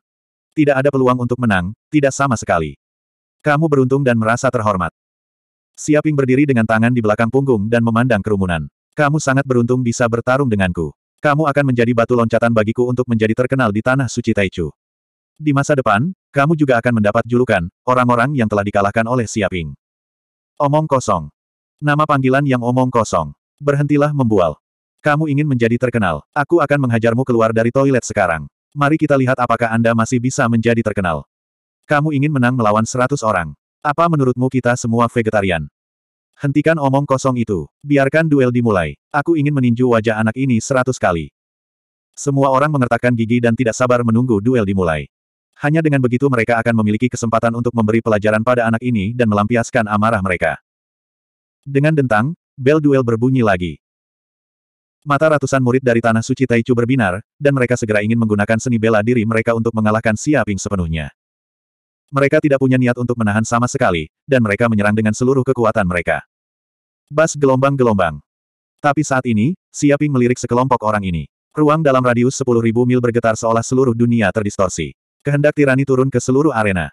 Tidak ada peluang untuk menang, tidak sama sekali. Kamu beruntung dan merasa terhormat. Siaping berdiri dengan tangan di belakang punggung dan memandang kerumunan. Kamu sangat beruntung bisa bertarung denganku. Kamu akan menjadi batu loncatan bagiku untuk menjadi terkenal di tanah suci Taichu. Di masa depan, kamu juga akan mendapat julukan, orang-orang yang telah dikalahkan oleh Siaping. Omong kosong. Nama panggilan yang omong kosong. Berhentilah membual. Kamu ingin menjadi terkenal, aku akan menghajarmu keluar dari toilet sekarang. Mari kita lihat apakah Anda masih bisa menjadi terkenal. Kamu ingin menang melawan seratus orang. Apa menurutmu kita semua vegetarian? Hentikan omong kosong itu. Biarkan duel dimulai. Aku ingin meninju wajah anak ini seratus kali. Semua orang mengertakkan gigi dan tidak sabar menunggu duel dimulai. Hanya dengan begitu mereka akan memiliki kesempatan untuk memberi pelajaran pada anak ini dan melampiaskan amarah mereka. Dengan dentang, bel duel berbunyi lagi. Mata ratusan murid dari Tanah Suci Taichu berbinar, dan mereka segera ingin menggunakan seni bela diri mereka untuk mengalahkan Siaping sepenuhnya. Mereka tidak punya niat untuk menahan sama sekali, dan mereka menyerang dengan seluruh kekuatan mereka. Bas gelombang-gelombang. Tapi saat ini, Siaping melirik sekelompok orang ini. Ruang dalam radius 10.000 mil bergetar seolah seluruh dunia terdistorsi. Kehendak tirani turun ke seluruh arena.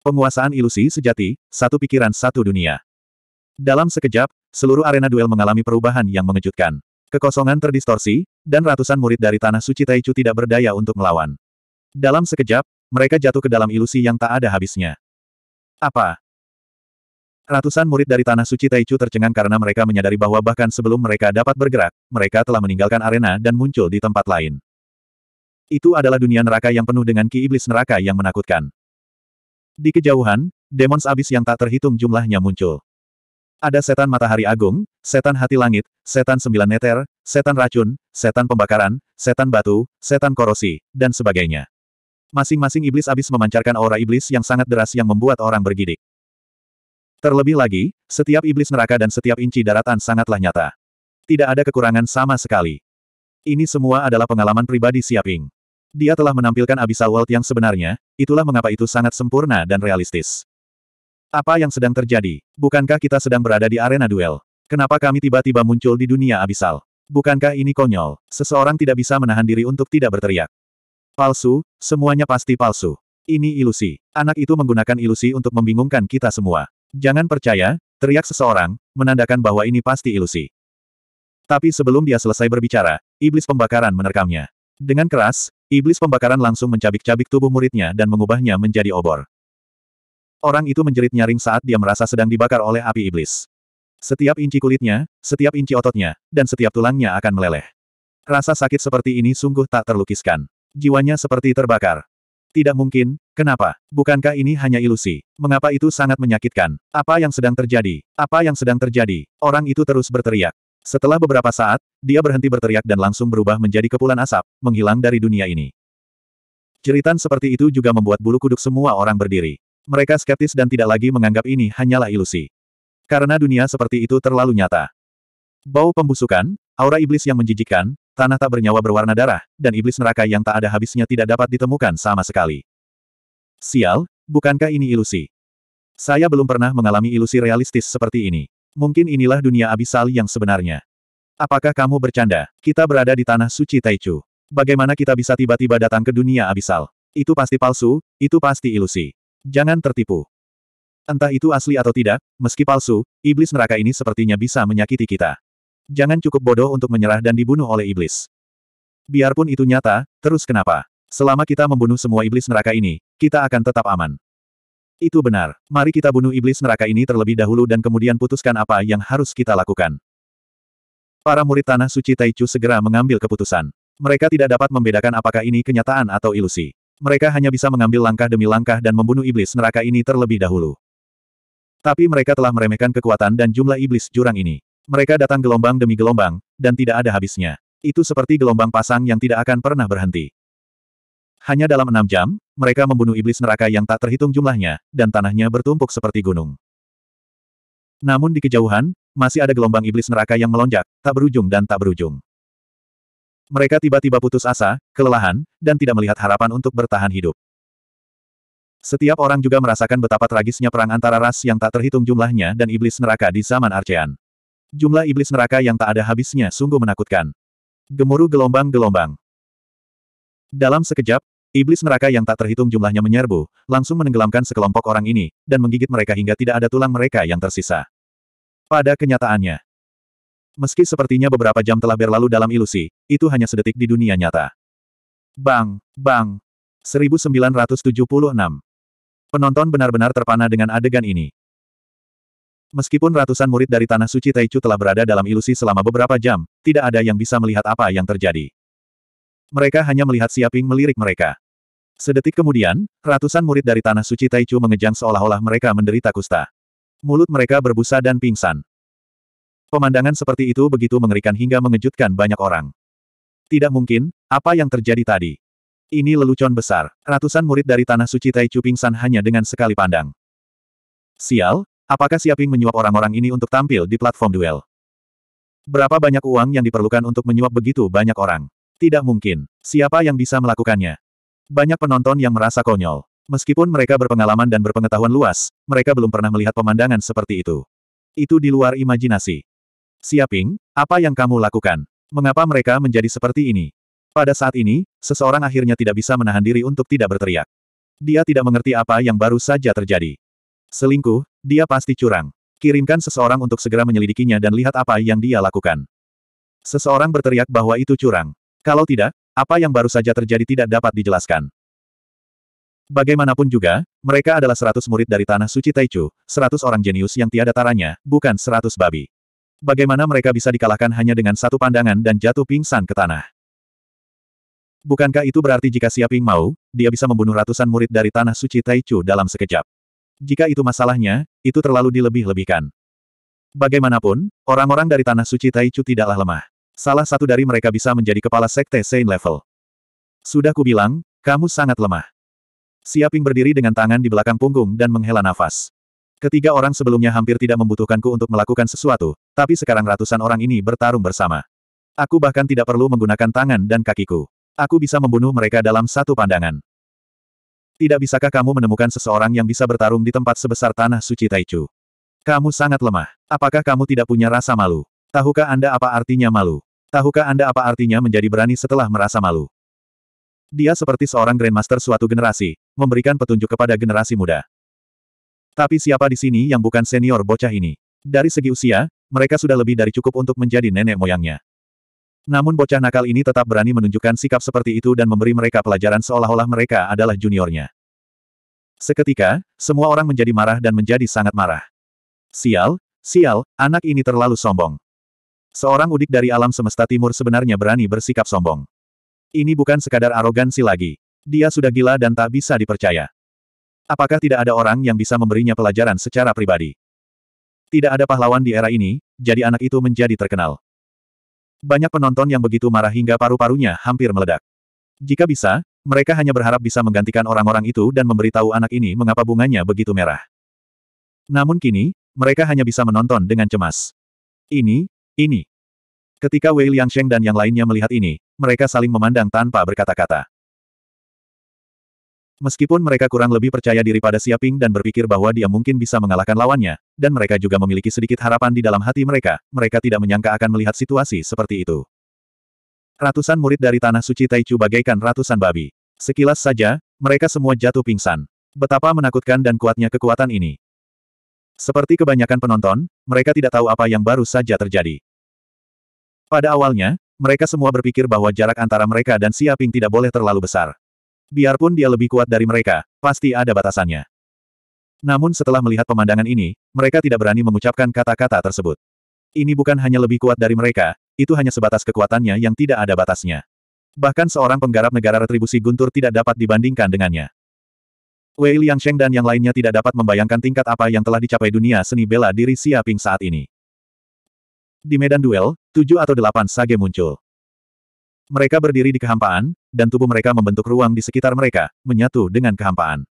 Penguasaan ilusi sejati, satu pikiran satu dunia. Dalam sekejap, seluruh arena duel mengalami perubahan yang mengejutkan. Kekosongan terdistorsi, dan ratusan murid dari Tanah Suci Taichu tidak berdaya untuk melawan. Dalam sekejap, mereka jatuh ke dalam ilusi yang tak ada habisnya. Apa? Ratusan murid dari Tanah Suci Taichu tercengang karena mereka menyadari bahwa bahkan sebelum mereka dapat bergerak, mereka telah meninggalkan arena dan muncul di tempat lain. Itu adalah dunia neraka yang penuh dengan ki iblis neraka yang menakutkan. Di kejauhan, demons abis yang tak terhitung jumlahnya muncul. Ada setan matahari agung, setan hati langit, setan sembilan neter, setan racun, setan pembakaran, setan batu, setan korosi, dan sebagainya. Masing-masing iblis abis memancarkan aura iblis yang sangat deras yang membuat orang bergidik. Terlebih lagi, setiap iblis neraka dan setiap inci daratan sangatlah nyata. Tidak ada kekurangan sama sekali. Ini semua adalah pengalaman pribadi Siaping. Dia telah menampilkan abisal world yang sebenarnya, itulah mengapa itu sangat sempurna dan realistis. Apa yang sedang terjadi? Bukankah kita sedang berada di arena duel? Kenapa kami tiba-tiba muncul di dunia abisal? Bukankah ini konyol? Seseorang tidak bisa menahan diri untuk tidak berteriak. Palsu, semuanya pasti palsu. Ini ilusi. Anak itu menggunakan ilusi untuk membingungkan kita semua. Jangan percaya, teriak seseorang, menandakan bahwa ini pasti ilusi. Tapi sebelum dia selesai berbicara, iblis pembakaran menerkamnya. Dengan keras, iblis pembakaran langsung mencabik-cabik tubuh muridnya dan mengubahnya menjadi obor. Orang itu menjerit nyaring saat dia merasa sedang dibakar oleh api iblis. Setiap inci kulitnya, setiap inci ototnya, dan setiap tulangnya akan meleleh. Rasa sakit seperti ini sungguh tak terlukiskan. Jiwanya seperti terbakar. Tidak mungkin, kenapa? Bukankah ini hanya ilusi? Mengapa itu sangat menyakitkan? Apa yang sedang terjadi? Apa yang sedang terjadi? Orang itu terus berteriak. Setelah beberapa saat, dia berhenti berteriak dan langsung berubah menjadi kepulan asap, menghilang dari dunia ini. Ceritan seperti itu juga membuat bulu kuduk semua orang berdiri. Mereka skeptis dan tidak lagi menganggap ini hanyalah ilusi. Karena dunia seperti itu terlalu nyata. Bau pembusukan, aura iblis yang menjijikkan, tanah tak bernyawa berwarna darah, dan iblis neraka yang tak ada habisnya tidak dapat ditemukan sama sekali. Sial, bukankah ini ilusi? Saya belum pernah mengalami ilusi realistis seperti ini. Mungkin inilah dunia abisal yang sebenarnya. Apakah kamu bercanda? Kita berada di tanah suci Taichu. Bagaimana kita bisa tiba-tiba datang ke dunia abisal? Itu pasti palsu, itu pasti ilusi. Jangan tertipu. Entah itu asli atau tidak, meski palsu, iblis neraka ini sepertinya bisa menyakiti kita. Jangan cukup bodoh untuk menyerah dan dibunuh oleh iblis. Biarpun itu nyata, terus kenapa? Selama kita membunuh semua iblis neraka ini, kita akan tetap aman. Itu benar. Mari kita bunuh iblis neraka ini terlebih dahulu dan kemudian putuskan apa yang harus kita lakukan. Para murid Tanah Suci Taichu segera mengambil keputusan. Mereka tidak dapat membedakan apakah ini kenyataan atau ilusi. Mereka hanya bisa mengambil langkah demi langkah dan membunuh iblis neraka ini terlebih dahulu. Tapi mereka telah meremehkan kekuatan dan jumlah iblis jurang ini. Mereka datang gelombang demi gelombang, dan tidak ada habisnya. Itu seperti gelombang pasang yang tidak akan pernah berhenti. Hanya dalam enam jam, mereka membunuh iblis neraka yang tak terhitung jumlahnya, dan tanahnya bertumpuk seperti gunung. Namun di kejauhan, masih ada gelombang iblis neraka yang melonjak, tak berujung dan tak berujung. Mereka tiba-tiba putus asa, kelelahan, dan tidak melihat harapan untuk bertahan hidup. Setiap orang juga merasakan betapa tragisnya perang antara ras yang tak terhitung jumlahnya dan iblis neraka di zaman Archean. Jumlah iblis neraka yang tak ada habisnya sungguh menakutkan. Gemuruh gelombang-gelombang. Dalam sekejap, Iblis neraka yang tak terhitung jumlahnya menyerbu, langsung menenggelamkan sekelompok orang ini, dan menggigit mereka hingga tidak ada tulang mereka yang tersisa. Pada kenyataannya, Meski sepertinya beberapa jam telah berlalu dalam ilusi, itu hanya sedetik di dunia nyata. Bang, bang. 1976. Penonton benar-benar terpana dengan adegan ini. Meskipun ratusan murid dari Tanah Suci Taichu telah berada dalam ilusi selama beberapa jam, tidak ada yang bisa melihat apa yang terjadi. Mereka hanya melihat Siaping melirik mereka. Sedetik kemudian, ratusan murid dari Tanah Suci Taichu mengejang seolah-olah mereka menderita kusta. Mulut mereka berbusa dan pingsan. Pemandangan seperti itu begitu mengerikan hingga mengejutkan banyak orang. Tidak mungkin, apa yang terjadi tadi? Ini lelucon besar. Ratusan murid dari Tanah Suci Tai Chu pingsan hanya dengan sekali pandang. Sial, apakah Siaping menyuap orang-orang ini untuk tampil di platform duel? Berapa banyak uang yang diperlukan untuk menyuap begitu banyak orang? Tidak mungkin. Siapa yang bisa melakukannya? Banyak penonton yang merasa konyol. Meskipun mereka berpengalaman dan berpengetahuan luas, mereka belum pernah melihat pemandangan seperti itu. Itu di luar imajinasi. Siaping, apa yang kamu lakukan? Mengapa mereka menjadi seperti ini? Pada saat ini, seseorang akhirnya tidak bisa menahan diri untuk tidak berteriak. Dia tidak mengerti apa yang baru saja terjadi. Selingkuh, dia pasti curang. Kirimkan seseorang untuk segera menyelidikinya dan lihat apa yang dia lakukan. Seseorang berteriak bahwa itu curang. Kalau tidak, apa yang baru saja terjadi tidak dapat dijelaskan. Bagaimanapun juga, mereka adalah seratus murid dari Tanah Suci Taichu, seratus orang jenius yang tiada taranya, bukan seratus babi bagaimana mereka bisa dikalahkan hanya dengan satu pandangan dan jatuh pingsan ke tanah. Bukankah itu berarti jika Siaping mau, dia bisa membunuh ratusan murid dari Tanah Suci Taichu dalam sekejap? Jika itu masalahnya, itu terlalu dilebih-lebihkan. Bagaimanapun, orang-orang dari Tanah Suci Taichu tidaklah lemah. Salah satu dari mereka bisa menjadi kepala sekte Saint Level. Sudah kubilang, kamu sangat lemah. Siaping berdiri dengan tangan di belakang punggung dan menghela nafas. Ketiga orang sebelumnya hampir tidak membutuhkanku untuk melakukan sesuatu, tapi sekarang ratusan orang ini bertarung bersama. Aku bahkan tidak perlu menggunakan tangan dan kakiku. Aku bisa membunuh mereka dalam satu pandangan. Tidak bisakah kamu menemukan seseorang yang bisa bertarung di tempat sebesar tanah suci Taichu? Kamu sangat lemah. Apakah kamu tidak punya rasa malu? Tahukah Anda apa artinya malu? Tahukah Anda apa artinya menjadi berani setelah merasa malu? Dia seperti seorang Grandmaster suatu generasi, memberikan petunjuk kepada generasi muda. Tapi siapa di sini yang bukan senior bocah ini? Dari segi usia, mereka sudah lebih dari cukup untuk menjadi nenek moyangnya. Namun bocah nakal ini tetap berani menunjukkan sikap seperti itu dan memberi mereka pelajaran seolah-olah mereka adalah juniornya. Seketika, semua orang menjadi marah dan menjadi sangat marah. Sial, sial, anak ini terlalu sombong. Seorang udik dari alam semesta timur sebenarnya berani bersikap sombong. Ini bukan sekadar arogansi lagi. Dia sudah gila dan tak bisa dipercaya. Apakah tidak ada orang yang bisa memberinya pelajaran secara pribadi? Tidak ada pahlawan di era ini, jadi anak itu menjadi terkenal. Banyak penonton yang begitu marah hingga paru-parunya hampir meledak. Jika bisa, mereka hanya berharap bisa menggantikan orang-orang itu dan memberitahu anak ini mengapa bunganya begitu merah. Namun kini, mereka hanya bisa menonton dengan cemas. Ini, ini. Ketika Wei Liangsheng dan yang lainnya melihat ini, mereka saling memandang tanpa berkata-kata. Meskipun mereka kurang lebih percaya diri pada Siaping dan berpikir bahwa dia mungkin bisa mengalahkan lawannya, dan mereka juga memiliki sedikit harapan di dalam hati mereka, mereka tidak menyangka akan melihat situasi seperti itu. Ratusan murid dari Tanah Suci Taichu bagaikan ratusan babi. Sekilas saja, mereka semua jatuh pingsan. Betapa menakutkan dan kuatnya kekuatan ini. Seperti kebanyakan penonton, mereka tidak tahu apa yang baru saja terjadi. Pada awalnya, mereka semua berpikir bahwa jarak antara mereka dan Siaping tidak boleh terlalu besar biarpun dia lebih kuat dari mereka, pasti ada batasannya. Namun setelah melihat pemandangan ini, mereka tidak berani mengucapkan kata-kata tersebut. Ini bukan hanya lebih kuat dari mereka, itu hanya sebatas kekuatannya yang tidak ada batasnya. Bahkan seorang penggarap negara retribusi guntur tidak dapat dibandingkan dengannya. Wei Liangsheng dan yang lainnya tidak dapat membayangkan tingkat apa yang telah dicapai dunia seni bela diri Xia Ping saat ini. Di medan duel, tujuh atau delapan sage muncul. Mereka berdiri di kehampaan, dan tubuh mereka membentuk ruang di sekitar mereka, menyatu dengan kehampaan.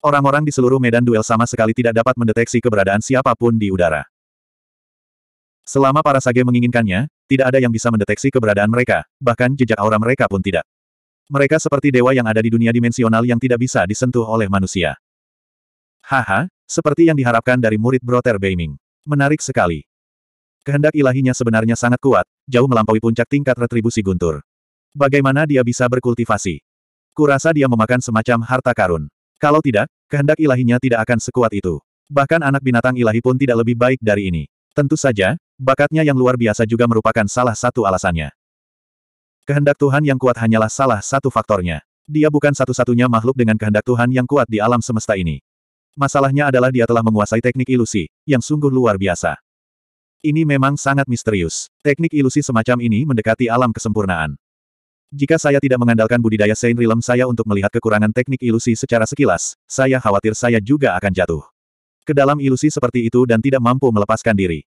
Orang-orang di seluruh medan duel sama sekali tidak dapat mendeteksi keberadaan siapapun di udara. Selama para sage menginginkannya, tidak ada yang bisa mendeteksi keberadaan mereka, bahkan jejak aura mereka pun tidak. Mereka seperti dewa yang ada di dunia dimensional yang tidak bisa disentuh oleh manusia. Haha, seperti yang diharapkan dari murid Broter Beiming. Menarik sekali. Kehendak ilahinya sebenarnya sangat kuat, jauh melampaui puncak tingkat retribusi guntur. Bagaimana dia bisa berkultivasi? Kurasa dia memakan semacam harta karun. Kalau tidak, kehendak ilahinya tidak akan sekuat itu. Bahkan anak binatang ilahi pun tidak lebih baik dari ini. Tentu saja, bakatnya yang luar biasa juga merupakan salah satu alasannya. Kehendak Tuhan yang kuat hanyalah salah satu faktornya. Dia bukan satu-satunya makhluk dengan kehendak Tuhan yang kuat di alam semesta ini. Masalahnya adalah dia telah menguasai teknik ilusi, yang sungguh luar biasa. Ini memang sangat misterius. Teknik ilusi semacam ini mendekati alam kesempurnaan. Jika saya tidak mengandalkan budidaya Saint Realm saya untuk melihat kekurangan teknik ilusi secara sekilas, saya khawatir saya juga akan jatuh. ke dalam ilusi seperti itu dan tidak mampu melepaskan diri.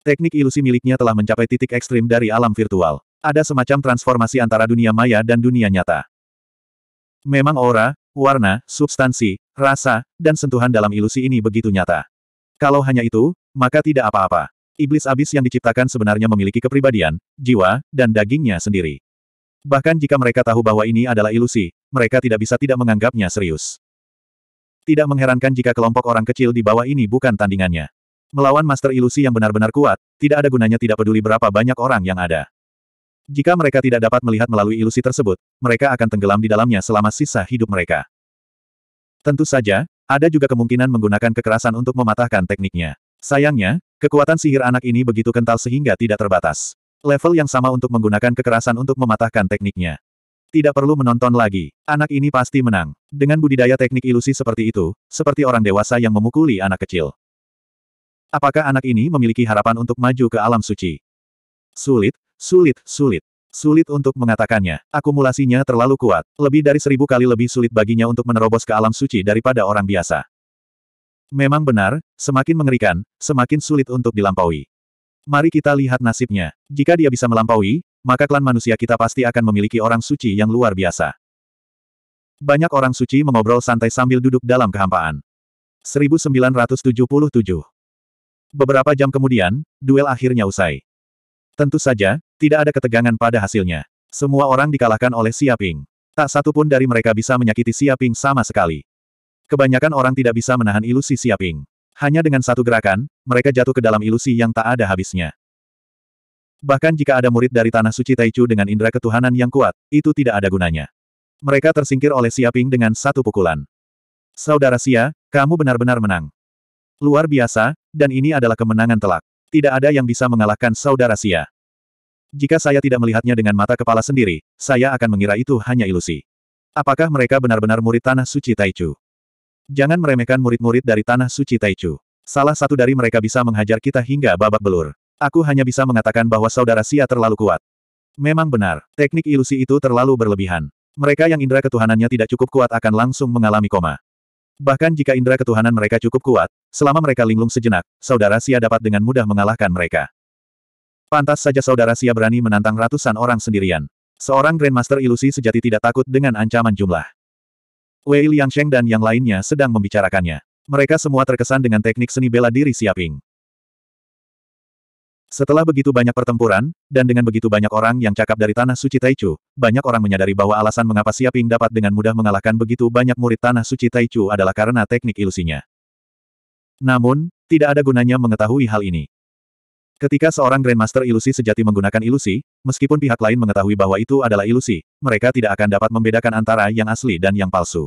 Teknik ilusi miliknya telah mencapai titik ekstrim dari alam virtual. Ada semacam transformasi antara dunia maya dan dunia nyata. Memang aura, warna, substansi, rasa, dan sentuhan dalam ilusi ini begitu nyata. Kalau hanya itu, maka tidak apa-apa. Iblis abis yang diciptakan sebenarnya memiliki kepribadian, jiwa, dan dagingnya sendiri. Bahkan jika mereka tahu bahwa ini adalah ilusi, mereka tidak bisa tidak menganggapnya serius. Tidak mengherankan jika kelompok orang kecil di bawah ini bukan tandingannya. Melawan master ilusi yang benar-benar kuat, tidak ada gunanya tidak peduli berapa banyak orang yang ada. Jika mereka tidak dapat melihat melalui ilusi tersebut, mereka akan tenggelam di dalamnya selama sisa hidup mereka. Tentu saja, ada juga kemungkinan menggunakan kekerasan untuk mematahkan tekniknya. Sayangnya, kekuatan sihir anak ini begitu kental sehingga tidak terbatas. Level yang sama untuk menggunakan kekerasan untuk mematahkan tekniknya. Tidak perlu menonton lagi. Anak ini pasti menang. Dengan budidaya teknik ilusi seperti itu, seperti orang dewasa yang memukuli anak kecil. Apakah anak ini memiliki harapan untuk maju ke alam suci? Sulit, sulit, sulit. Sulit untuk mengatakannya. Akumulasinya terlalu kuat. Lebih dari seribu kali lebih sulit baginya untuk menerobos ke alam suci daripada orang biasa. Memang benar, semakin mengerikan, semakin sulit untuk dilampaui. Mari kita lihat nasibnya. Jika dia bisa melampaui, maka klan manusia kita pasti akan memiliki orang suci yang luar biasa. Banyak orang suci mengobrol santai sambil duduk dalam kehampaan. 1977 Beberapa jam kemudian, duel akhirnya usai. Tentu saja, tidak ada ketegangan pada hasilnya. Semua orang dikalahkan oleh Siaping. Tak satu pun dari mereka bisa menyakiti Siaping sama sekali. Kebanyakan orang tidak bisa menahan ilusi Siaping. Hanya dengan satu gerakan, mereka jatuh ke dalam ilusi yang tak ada habisnya. Bahkan jika ada murid dari Tanah Suci Taichu dengan indera ketuhanan yang kuat, itu tidak ada gunanya. Mereka tersingkir oleh Siaping dengan satu pukulan. Saudara Sia, kamu benar-benar menang. Luar biasa, dan ini adalah kemenangan telak. Tidak ada yang bisa mengalahkan Saudara Sia. Jika saya tidak melihatnya dengan mata kepala sendiri, saya akan mengira itu hanya ilusi. Apakah mereka benar-benar murid Tanah Suci Taichu? Jangan meremehkan murid-murid dari tanah suci Taichu. Salah satu dari mereka bisa menghajar kita hingga babak belur. Aku hanya bisa mengatakan bahwa saudara Sia terlalu kuat. Memang benar, teknik ilusi itu terlalu berlebihan. Mereka yang indera ketuhanannya tidak cukup kuat akan langsung mengalami koma. Bahkan jika indera ketuhanan mereka cukup kuat, selama mereka linglung sejenak, saudara Sia dapat dengan mudah mengalahkan mereka. Pantas saja saudara Sia berani menantang ratusan orang sendirian. Seorang Grandmaster ilusi sejati tidak takut dengan ancaman jumlah. Wei Liangsheng dan yang lainnya sedang membicarakannya. Mereka semua terkesan dengan teknik seni bela diri Siaping. Setelah begitu banyak pertempuran, dan dengan begitu banyak orang yang cakap dari Tanah Suci Taichu, banyak orang menyadari bahwa alasan mengapa Siaping dapat dengan mudah mengalahkan begitu banyak murid Tanah Suci Taichu adalah karena teknik ilusinya. Namun, tidak ada gunanya mengetahui hal ini. Ketika seorang Grandmaster ilusi sejati menggunakan ilusi, meskipun pihak lain mengetahui bahwa itu adalah ilusi, mereka tidak akan dapat membedakan antara yang asli dan yang palsu.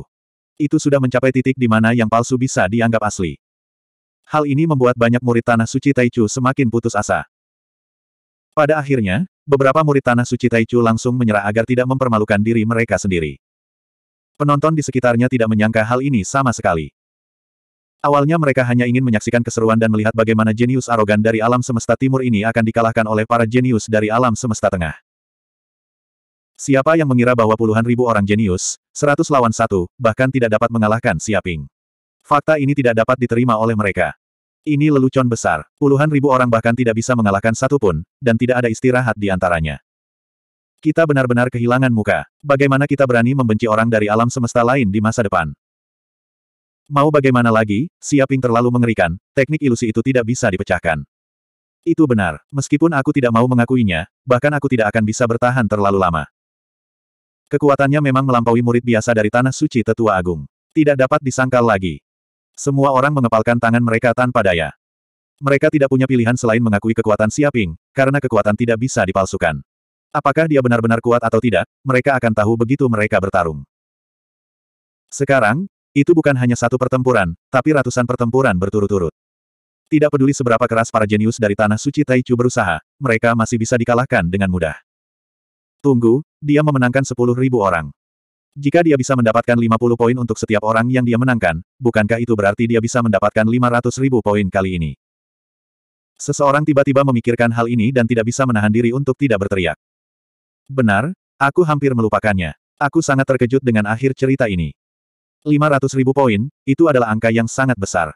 Itu sudah mencapai titik di mana yang palsu bisa dianggap asli. Hal ini membuat banyak murid Tanah Suci Taichu semakin putus asa. Pada akhirnya, beberapa murid Tanah Suci Taichu langsung menyerah agar tidak mempermalukan diri mereka sendiri. Penonton di sekitarnya tidak menyangka hal ini sama sekali. Awalnya mereka hanya ingin menyaksikan keseruan dan melihat bagaimana jenius arogan dari alam semesta timur ini akan dikalahkan oleh para jenius dari alam semesta tengah. Siapa yang mengira bahwa puluhan ribu orang jenius, seratus lawan satu, bahkan tidak dapat mengalahkan Siaping. Fakta ini tidak dapat diterima oleh mereka. Ini lelucon besar, puluhan ribu orang bahkan tidak bisa mengalahkan satu pun, dan tidak ada istirahat di antaranya. Kita benar-benar kehilangan muka. Bagaimana kita berani membenci orang dari alam semesta lain di masa depan? Mau bagaimana lagi, Siaping terlalu mengerikan, teknik ilusi itu tidak bisa dipecahkan. Itu benar, meskipun aku tidak mau mengakuinya, bahkan aku tidak akan bisa bertahan terlalu lama. Kekuatannya memang melampaui murid biasa dari Tanah Suci Tetua Agung. Tidak dapat disangkal lagi. Semua orang mengepalkan tangan mereka tanpa daya. Mereka tidak punya pilihan selain mengakui kekuatan Siaping, karena kekuatan tidak bisa dipalsukan. Apakah dia benar-benar kuat atau tidak, mereka akan tahu begitu mereka bertarung. Sekarang, itu bukan hanya satu pertempuran, tapi ratusan pertempuran berturut-turut. Tidak peduli seberapa keras para jenius dari Tanah Suci Taichu berusaha, mereka masih bisa dikalahkan dengan mudah. Tunggu, dia memenangkan sepuluh ribu orang. Jika dia bisa mendapatkan 50 poin untuk setiap orang yang dia menangkan, bukankah itu berarti dia bisa mendapatkan lima ratus ribu poin kali ini? Seseorang tiba-tiba memikirkan hal ini dan tidak bisa menahan diri untuk tidak berteriak. Benar, aku hampir melupakannya. Aku sangat terkejut dengan akhir cerita ini. 500 ribu poin, itu adalah angka yang sangat besar.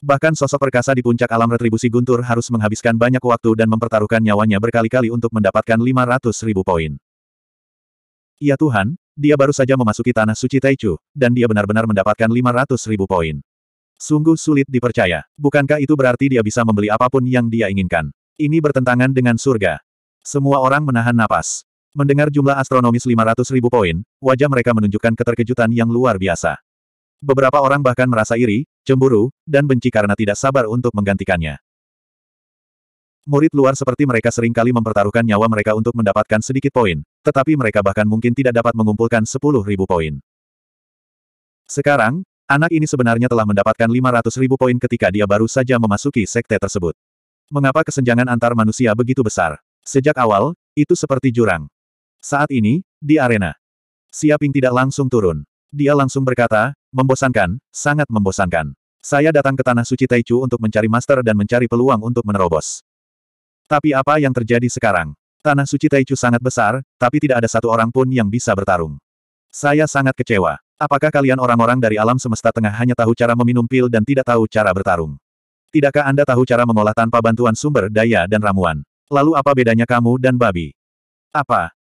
Bahkan sosok perkasa di puncak alam retribusi Guntur harus menghabiskan banyak waktu dan mempertaruhkan nyawanya berkali-kali untuk mendapatkan 500 ribu poin. Ya Tuhan, dia baru saja memasuki tanah suci Taichu, dan dia benar-benar mendapatkan 500 ribu poin. Sungguh sulit dipercaya. Bukankah itu berarti dia bisa membeli apapun yang dia inginkan? Ini bertentangan dengan surga. Semua orang menahan napas. Mendengar jumlah astronomis 500 ribu poin, wajah mereka menunjukkan keterkejutan yang luar biasa. Beberapa orang bahkan merasa iri, cemburu, dan benci karena tidak sabar untuk menggantikannya. Murid luar seperti mereka seringkali mempertaruhkan nyawa mereka untuk mendapatkan sedikit poin, tetapi mereka bahkan mungkin tidak dapat mengumpulkan 10 ribu poin. Sekarang, anak ini sebenarnya telah mendapatkan 500 ribu poin ketika dia baru saja memasuki sekte tersebut. Mengapa kesenjangan antar manusia begitu besar? Sejak awal, itu seperti jurang. Saat ini, di arena. Siaping tidak langsung turun. Dia langsung berkata, membosankan, sangat membosankan. Saya datang ke Tanah Suci Taichu untuk mencari master dan mencari peluang untuk menerobos. Tapi apa yang terjadi sekarang? Tanah Suci Taichu sangat besar, tapi tidak ada satu orang pun yang bisa bertarung. Saya sangat kecewa. Apakah kalian orang-orang dari alam semesta tengah hanya tahu cara meminum pil dan tidak tahu cara bertarung? Tidakkah Anda tahu cara mengolah tanpa bantuan sumber daya dan ramuan? Lalu apa bedanya kamu dan babi? Apa?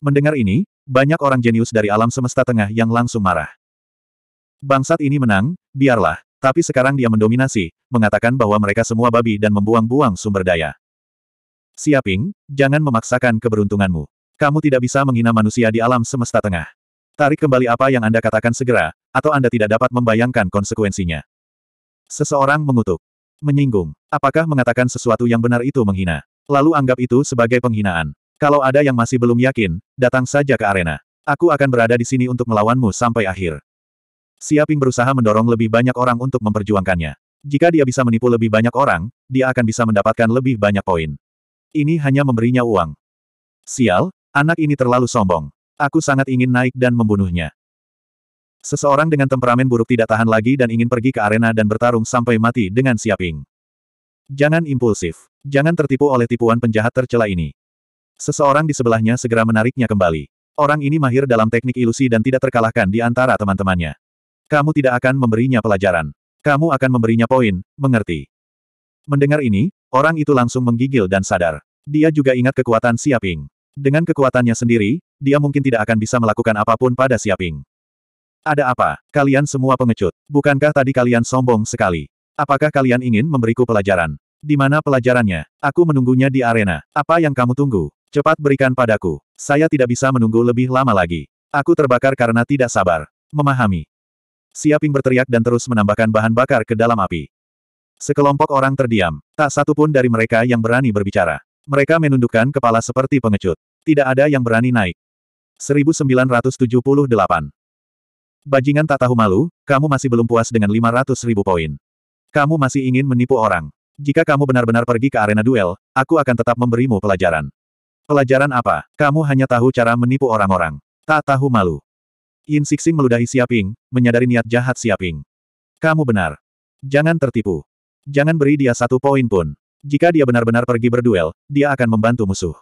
Mendengar ini, banyak orang jenius dari alam semesta tengah yang langsung marah. Bangsat ini menang, biarlah, tapi sekarang dia mendominasi, mengatakan bahwa mereka semua babi dan membuang-buang sumber daya. Siaping, jangan memaksakan keberuntunganmu. Kamu tidak bisa menghina manusia di alam semesta tengah. Tarik kembali apa yang Anda katakan segera, atau Anda tidak dapat membayangkan konsekuensinya. Seseorang mengutuk. Menyinggung. Apakah mengatakan sesuatu yang benar itu menghina? Lalu anggap itu sebagai penghinaan. Kalau ada yang masih belum yakin, datang saja ke arena. Aku akan berada di sini untuk melawanmu sampai akhir. Siaping berusaha mendorong lebih banyak orang untuk memperjuangkannya. Jika dia bisa menipu lebih banyak orang, dia akan bisa mendapatkan lebih banyak poin. Ini hanya memberinya uang. Sial, anak ini terlalu sombong. Aku sangat ingin naik dan membunuhnya. Seseorang dengan temperamen buruk tidak tahan lagi dan ingin pergi ke arena dan bertarung sampai mati dengan Siaping. Jangan impulsif. Jangan tertipu oleh tipuan penjahat tercela ini. Seseorang di sebelahnya segera menariknya kembali. Orang ini mahir dalam teknik ilusi dan tidak terkalahkan di antara teman-temannya. Kamu tidak akan memberinya pelajaran. Kamu akan memberinya poin, mengerti. Mendengar ini, orang itu langsung menggigil dan sadar. Dia juga ingat kekuatan Siaping. Dengan kekuatannya sendiri, dia mungkin tidak akan bisa melakukan apapun pada Siaping. Ada apa? Kalian semua pengecut. Bukankah tadi kalian sombong sekali? Apakah kalian ingin memberiku pelajaran? Di mana pelajarannya? Aku menunggunya di arena. Apa yang kamu tunggu? Cepat berikan padaku. Saya tidak bisa menunggu lebih lama lagi. Aku terbakar karena tidak sabar. Memahami. Siaping berteriak dan terus menambahkan bahan bakar ke dalam api. Sekelompok orang terdiam. Tak satu pun dari mereka yang berani berbicara. Mereka menundukkan kepala seperti pengecut. Tidak ada yang berani naik. 1978. Bajingan tak tahu malu, kamu masih belum puas dengan 500 ribu poin. Kamu masih ingin menipu orang. Jika kamu benar-benar pergi ke arena duel, aku akan tetap memberimu pelajaran. Pelajaran apa? Kamu hanya tahu cara menipu orang-orang. Tak tahu malu. Yin Sixing meludahi Siaping, menyadari niat jahat Siaping. Kamu benar. Jangan tertipu. Jangan beri dia satu poin pun. Jika dia benar-benar pergi berduel, dia akan membantu musuh.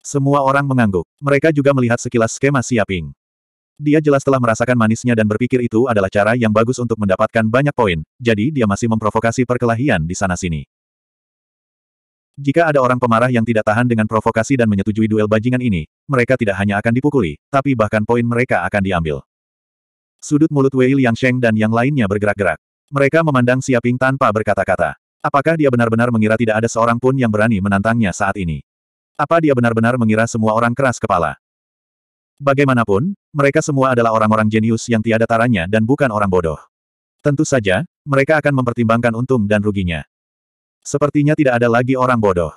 Semua orang mengangguk. Mereka juga melihat sekilas skema Siaping. Dia jelas telah merasakan manisnya dan berpikir itu adalah cara yang bagus untuk mendapatkan banyak poin, jadi dia masih memprovokasi perkelahian di sana-sini. Jika ada orang pemarah yang tidak tahan dengan provokasi dan menyetujui duel bajingan ini, mereka tidak hanya akan dipukuli, tapi bahkan poin mereka akan diambil. Sudut mulut Wei Liang Sheng dan yang lainnya bergerak-gerak. Mereka memandang Siaping tanpa berkata-kata. Apakah dia benar-benar mengira tidak ada seorang pun yang berani menantangnya saat ini? Apa dia benar-benar mengira semua orang keras kepala? Bagaimanapun, mereka semua adalah orang-orang jenius yang tiada taranya dan bukan orang bodoh. Tentu saja, mereka akan mempertimbangkan untung dan ruginya. Sepertinya tidak ada lagi orang bodoh.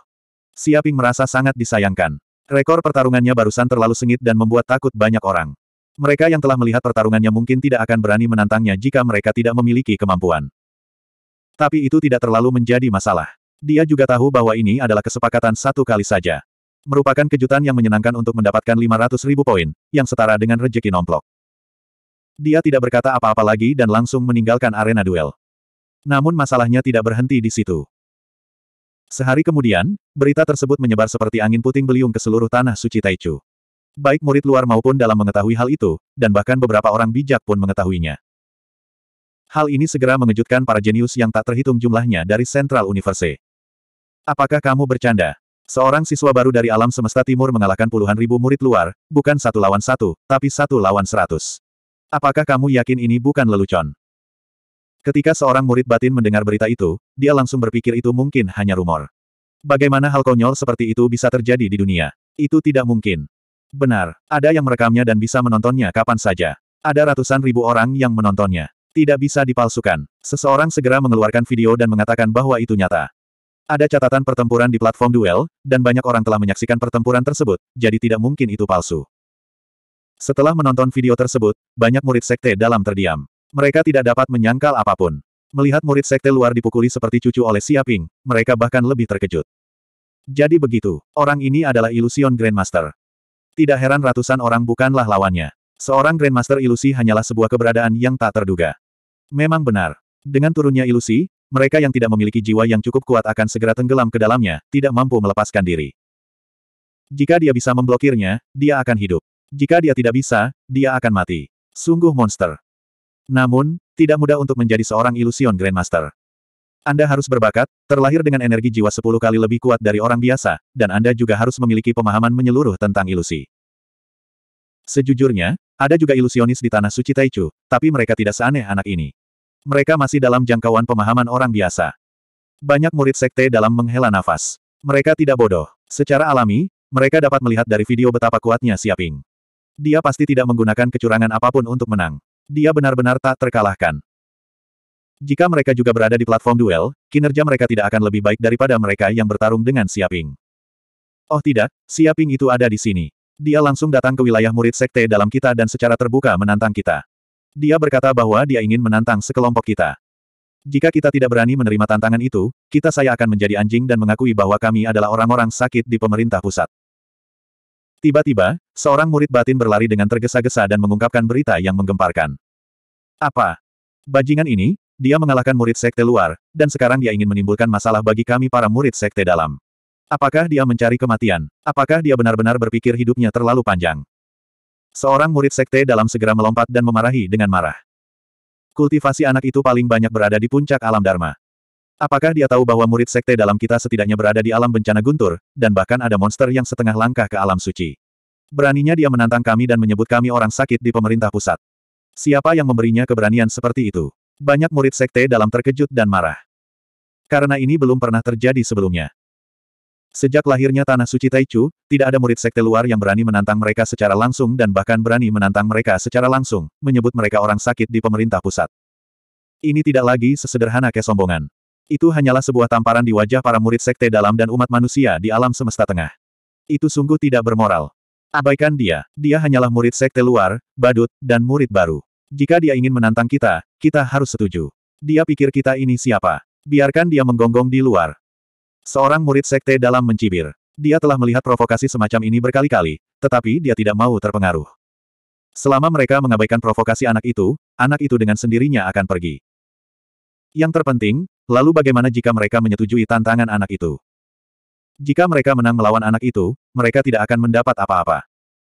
Siaping merasa sangat disayangkan. Rekor pertarungannya barusan terlalu sengit dan membuat takut banyak orang. Mereka yang telah melihat pertarungannya mungkin tidak akan berani menantangnya jika mereka tidak memiliki kemampuan. Tapi itu tidak terlalu menjadi masalah. Dia juga tahu bahwa ini adalah kesepakatan satu kali saja. Merupakan kejutan yang menyenangkan untuk mendapatkan 500 ribu poin, yang setara dengan rejeki nomplok. Dia tidak berkata apa-apa lagi dan langsung meninggalkan arena duel. Namun masalahnya tidak berhenti di situ. Sehari kemudian, berita tersebut menyebar seperti angin puting beliung ke seluruh tanah suci Taichu. Baik murid luar maupun dalam mengetahui hal itu, dan bahkan beberapa orang bijak pun mengetahuinya. Hal ini segera mengejutkan para jenius yang tak terhitung jumlahnya dari Central Universe. Apakah kamu bercanda? Seorang siswa baru dari alam semesta timur mengalahkan puluhan ribu murid luar, bukan satu lawan satu, tapi satu lawan seratus. Apakah kamu yakin ini bukan lelucon? Ketika seorang murid batin mendengar berita itu, dia langsung berpikir itu mungkin hanya rumor. Bagaimana hal konyol seperti itu bisa terjadi di dunia? Itu tidak mungkin. Benar, ada yang merekamnya dan bisa menontonnya kapan saja. Ada ratusan ribu orang yang menontonnya. Tidak bisa dipalsukan. Seseorang segera mengeluarkan video dan mengatakan bahwa itu nyata. Ada catatan pertempuran di platform duel, dan banyak orang telah menyaksikan pertempuran tersebut, jadi tidak mungkin itu palsu. Setelah menonton video tersebut, banyak murid sekte dalam terdiam. Mereka tidak dapat menyangkal apapun. Melihat murid sekte luar dipukuli seperti cucu oleh Siaping, mereka bahkan lebih terkejut. Jadi begitu, orang ini adalah Illusion Grandmaster. Tidak heran ratusan orang bukanlah lawannya. Seorang Grandmaster ilusi hanyalah sebuah keberadaan yang tak terduga. Memang benar. Dengan turunnya ilusi, mereka yang tidak memiliki jiwa yang cukup kuat akan segera tenggelam ke dalamnya, tidak mampu melepaskan diri. Jika dia bisa memblokirnya, dia akan hidup. Jika dia tidak bisa, dia akan mati. Sungguh monster. Namun, tidak mudah untuk menjadi seorang ilusion Grandmaster. Anda harus berbakat, terlahir dengan energi jiwa 10 kali lebih kuat dari orang biasa, dan Anda juga harus memiliki pemahaman menyeluruh tentang ilusi. Sejujurnya, ada juga ilusionis di Tanah Suci Taichu, tapi mereka tidak seaneh anak ini. Mereka masih dalam jangkauan pemahaman orang biasa. Banyak murid sekte dalam menghela nafas. Mereka tidak bodoh. Secara alami, mereka dapat melihat dari video betapa kuatnya Siaping. Dia pasti tidak menggunakan kecurangan apapun untuk menang. Dia benar-benar tak terkalahkan. Jika mereka juga berada di platform duel, kinerja mereka tidak akan lebih baik daripada mereka yang bertarung dengan Siaping. Oh tidak, Siaping itu ada di sini. Dia langsung datang ke wilayah murid sekte dalam kita dan secara terbuka menantang kita. Dia berkata bahwa dia ingin menantang sekelompok kita. Jika kita tidak berani menerima tantangan itu, kita saya akan menjadi anjing dan mengakui bahwa kami adalah orang-orang sakit di pemerintah pusat. Tiba-tiba, seorang murid batin berlari dengan tergesa-gesa dan mengungkapkan berita yang menggemparkan. Apa? Bajingan ini, dia mengalahkan murid sekte luar, dan sekarang dia ingin menimbulkan masalah bagi kami para murid sekte dalam. Apakah dia mencari kematian? Apakah dia benar-benar berpikir hidupnya terlalu panjang? Seorang murid sekte dalam segera melompat dan memarahi dengan marah. Kultivasi anak itu paling banyak berada di puncak alam Dharma. Apakah dia tahu bahwa murid sekte dalam kita setidaknya berada di alam bencana guntur, dan bahkan ada monster yang setengah langkah ke alam suci? Beraninya dia menantang kami dan menyebut kami orang sakit di pemerintah pusat. Siapa yang memberinya keberanian seperti itu? Banyak murid sekte dalam terkejut dan marah. Karena ini belum pernah terjadi sebelumnya. Sejak lahirnya Tanah Suci Taichu, tidak ada murid sekte luar yang berani menantang mereka secara langsung dan bahkan berani menantang mereka secara langsung, menyebut mereka orang sakit di pemerintah pusat. Ini tidak lagi sesederhana kesombongan. Itu hanyalah sebuah tamparan di wajah para murid sekte dalam dan umat manusia di alam semesta tengah. Itu sungguh tidak bermoral. Abaikan dia, dia hanyalah murid sekte luar, badut, dan murid baru. Jika dia ingin menantang kita, kita harus setuju. Dia pikir kita ini siapa. Biarkan dia menggonggong di luar. Seorang murid sekte dalam mencibir. Dia telah melihat provokasi semacam ini berkali-kali, tetapi dia tidak mau terpengaruh. Selama mereka mengabaikan provokasi anak itu, anak itu dengan sendirinya akan pergi. Yang terpenting, Lalu bagaimana jika mereka menyetujui tantangan anak itu? Jika mereka menang melawan anak itu, mereka tidak akan mendapat apa-apa.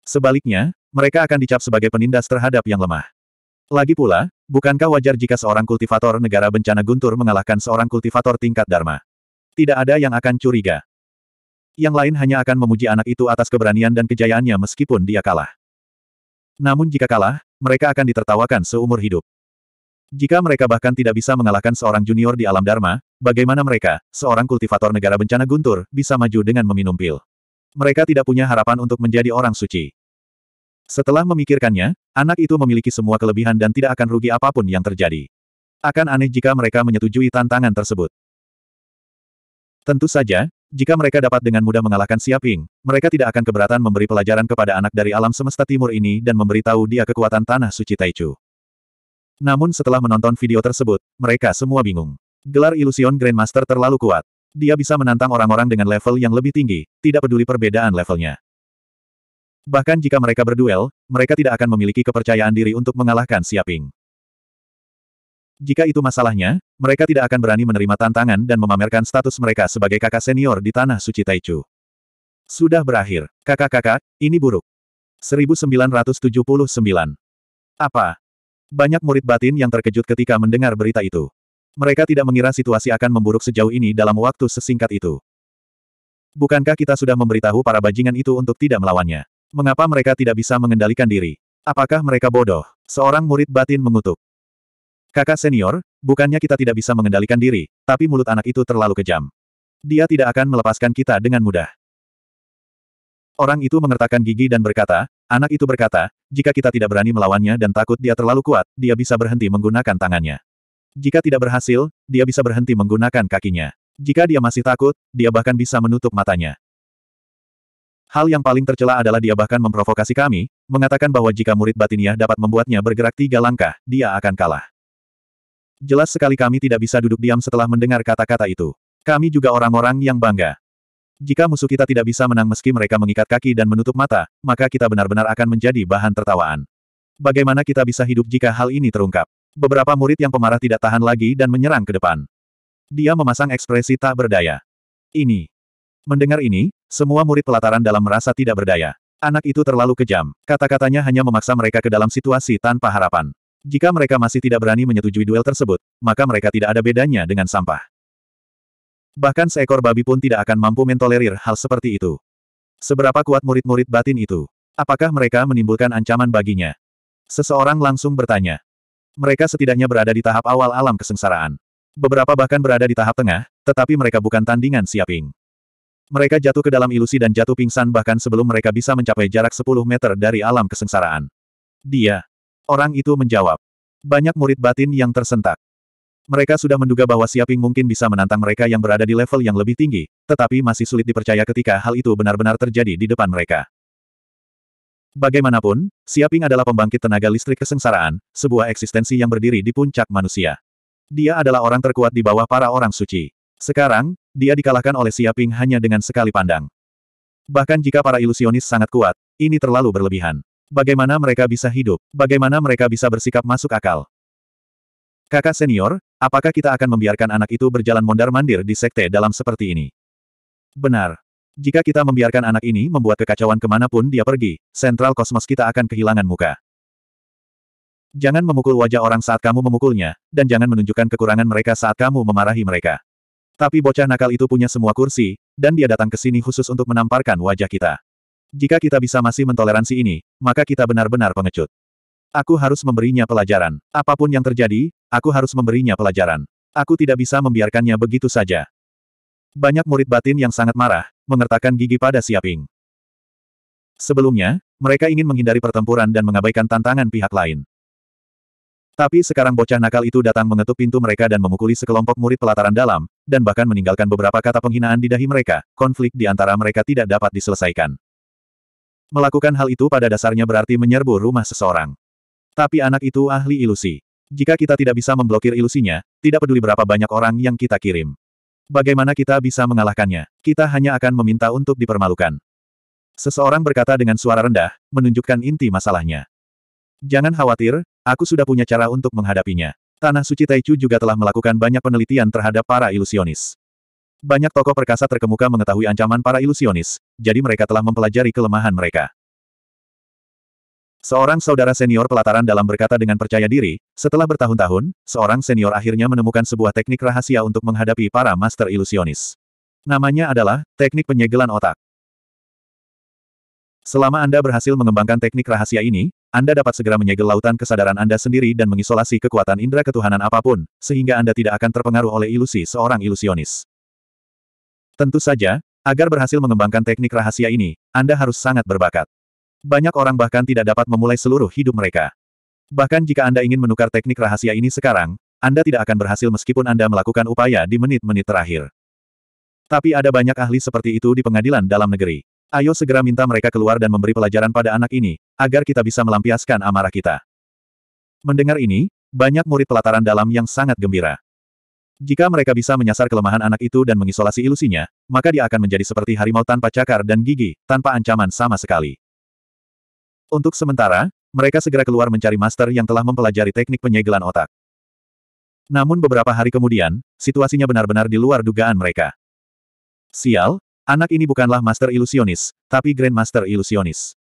Sebaliknya, mereka akan dicap sebagai penindas terhadap yang lemah. Lagi pula, bukankah wajar jika seorang kultivator negara bencana guntur mengalahkan seorang kultivator tingkat Dharma? Tidak ada yang akan curiga. Yang lain hanya akan memuji anak itu atas keberanian dan kejayaannya meskipun dia kalah. Namun jika kalah, mereka akan ditertawakan seumur hidup. Jika mereka bahkan tidak bisa mengalahkan seorang junior di alam Dharma, bagaimana mereka, seorang kultivator negara bencana Guntur, bisa maju dengan meminum pil? Mereka tidak punya harapan untuk menjadi orang suci. Setelah memikirkannya, anak itu memiliki semua kelebihan dan tidak akan rugi apapun yang terjadi. Akan aneh jika mereka menyetujui tantangan tersebut. Tentu saja, jika mereka dapat dengan mudah mengalahkan Siaping, mereka tidak akan keberatan memberi pelajaran kepada anak dari alam semesta timur ini dan memberitahu dia kekuatan tanah suci Taichu. Namun setelah menonton video tersebut, mereka semua bingung. Gelar Illusion Grandmaster terlalu kuat. Dia bisa menantang orang-orang dengan level yang lebih tinggi, tidak peduli perbedaan levelnya. Bahkan jika mereka berduel, mereka tidak akan memiliki kepercayaan diri untuk mengalahkan Siaping. Jika itu masalahnya, mereka tidak akan berani menerima tantangan dan memamerkan status mereka sebagai kakak senior di Tanah Suci Taichu. Sudah berakhir. Kakak-kakak, ini buruk. 1979. Apa? Banyak murid batin yang terkejut ketika mendengar berita itu. Mereka tidak mengira situasi akan memburuk sejauh ini dalam waktu sesingkat itu. Bukankah kita sudah memberitahu para bajingan itu untuk tidak melawannya? Mengapa mereka tidak bisa mengendalikan diri? Apakah mereka bodoh? Seorang murid batin mengutuk. Kakak senior, bukannya kita tidak bisa mengendalikan diri, tapi mulut anak itu terlalu kejam. Dia tidak akan melepaskan kita dengan mudah. Orang itu mengertakkan gigi dan berkata, anak itu berkata, jika kita tidak berani melawannya dan takut dia terlalu kuat, dia bisa berhenti menggunakan tangannya. Jika tidak berhasil, dia bisa berhenti menggunakan kakinya. Jika dia masih takut, dia bahkan bisa menutup matanya. Hal yang paling tercela adalah dia bahkan memprovokasi kami, mengatakan bahwa jika murid batiniah dapat membuatnya bergerak tiga langkah, dia akan kalah. Jelas sekali kami tidak bisa duduk diam setelah mendengar kata-kata itu. Kami juga orang-orang yang bangga. Jika musuh kita tidak bisa menang meski mereka mengikat kaki dan menutup mata, maka kita benar-benar akan menjadi bahan tertawaan. Bagaimana kita bisa hidup jika hal ini terungkap? Beberapa murid yang pemarah tidak tahan lagi dan menyerang ke depan. Dia memasang ekspresi tak berdaya. Ini. Mendengar ini, semua murid pelataran dalam merasa tidak berdaya. Anak itu terlalu kejam. Kata-katanya hanya memaksa mereka ke dalam situasi tanpa harapan. Jika mereka masih tidak berani menyetujui duel tersebut, maka mereka tidak ada bedanya dengan sampah. Bahkan seekor babi pun tidak akan mampu mentolerir hal seperti itu. Seberapa kuat murid-murid batin itu? Apakah mereka menimbulkan ancaman baginya? Seseorang langsung bertanya. Mereka setidaknya berada di tahap awal alam kesengsaraan. Beberapa bahkan berada di tahap tengah, tetapi mereka bukan tandingan siaping. Mereka jatuh ke dalam ilusi dan jatuh pingsan bahkan sebelum mereka bisa mencapai jarak 10 meter dari alam kesengsaraan. Dia. Orang itu menjawab. Banyak murid batin yang tersentak. Mereka sudah menduga bahwa Siaping mungkin bisa menantang mereka yang berada di level yang lebih tinggi, tetapi masih sulit dipercaya ketika hal itu benar-benar terjadi di depan mereka. Bagaimanapun, Siaping adalah pembangkit tenaga listrik kesengsaraan, sebuah eksistensi yang berdiri di puncak manusia. Dia adalah orang terkuat di bawah para orang suci. Sekarang, dia dikalahkan oleh Siaping hanya dengan sekali pandang. Bahkan jika para ilusionis sangat kuat, ini terlalu berlebihan. Bagaimana mereka bisa hidup? Bagaimana mereka bisa bersikap masuk akal? Kakak senior, apakah kita akan membiarkan anak itu berjalan mondar-mandir di sekte dalam seperti ini? Benar. Jika kita membiarkan anak ini membuat kekacauan kemanapun dia pergi, sentral kosmos kita akan kehilangan muka. Jangan memukul wajah orang saat kamu memukulnya, dan jangan menunjukkan kekurangan mereka saat kamu memarahi mereka. Tapi bocah nakal itu punya semua kursi, dan dia datang ke sini khusus untuk menamparkan wajah kita. Jika kita bisa masih mentoleransi ini, maka kita benar-benar pengecut. Aku harus memberinya pelajaran. Apapun yang terjadi, Aku harus memberinya pelajaran. Aku tidak bisa membiarkannya begitu saja. Banyak murid batin yang sangat marah, mengertakkan gigi pada Siaping. Sebelumnya, mereka ingin menghindari pertempuran dan mengabaikan tantangan pihak lain. Tapi sekarang bocah nakal itu datang mengetuk pintu mereka dan memukuli sekelompok murid pelataran dalam, dan bahkan meninggalkan beberapa kata penghinaan di dahi mereka, konflik di antara mereka tidak dapat diselesaikan. Melakukan hal itu pada dasarnya berarti menyerbu rumah seseorang. Tapi anak itu ahli ilusi. Jika kita tidak bisa memblokir ilusinya, tidak peduli berapa banyak orang yang kita kirim. Bagaimana kita bisa mengalahkannya? Kita hanya akan meminta untuk dipermalukan. Seseorang berkata dengan suara rendah, menunjukkan inti masalahnya. Jangan khawatir, aku sudah punya cara untuk menghadapinya. Tanah suci Taichu juga telah melakukan banyak penelitian terhadap para ilusionis. Banyak tokoh perkasa terkemuka mengetahui ancaman para ilusionis, jadi mereka telah mempelajari kelemahan mereka. Seorang saudara senior pelataran dalam berkata dengan percaya diri, setelah bertahun-tahun, seorang senior akhirnya menemukan sebuah teknik rahasia untuk menghadapi para master ilusionis. Namanya adalah, teknik penyegelan otak. Selama Anda berhasil mengembangkan teknik rahasia ini, Anda dapat segera menyegel lautan kesadaran Anda sendiri dan mengisolasi kekuatan indera ketuhanan apapun, sehingga Anda tidak akan terpengaruh oleh ilusi seorang ilusionis. Tentu saja, agar berhasil mengembangkan teknik rahasia ini, Anda harus sangat berbakat. Banyak orang bahkan tidak dapat memulai seluruh hidup mereka. Bahkan jika Anda ingin menukar teknik rahasia ini sekarang, Anda tidak akan berhasil meskipun Anda melakukan upaya di menit-menit terakhir. Tapi ada banyak ahli seperti itu di pengadilan dalam negeri. Ayo segera minta mereka keluar dan memberi pelajaran pada anak ini, agar kita bisa melampiaskan amarah kita. Mendengar ini, banyak murid pelataran dalam yang sangat gembira. Jika mereka bisa menyasar kelemahan anak itu dan mengisolasi ilusinya, maka dia akan menjadi seperti harimau tanpa cakar dan gigi, tanpa ancaman sama sekali. Untuk sementara, mereka segera keluar mencari master yang telah mempelajari teknik penyegelan otak. Namun beberapa hari kemudian, situasinya benar-benar di luar dugaan mereka. Sial, anak ini bukanlah master ilusionis, tapi grandmaster ilusionis.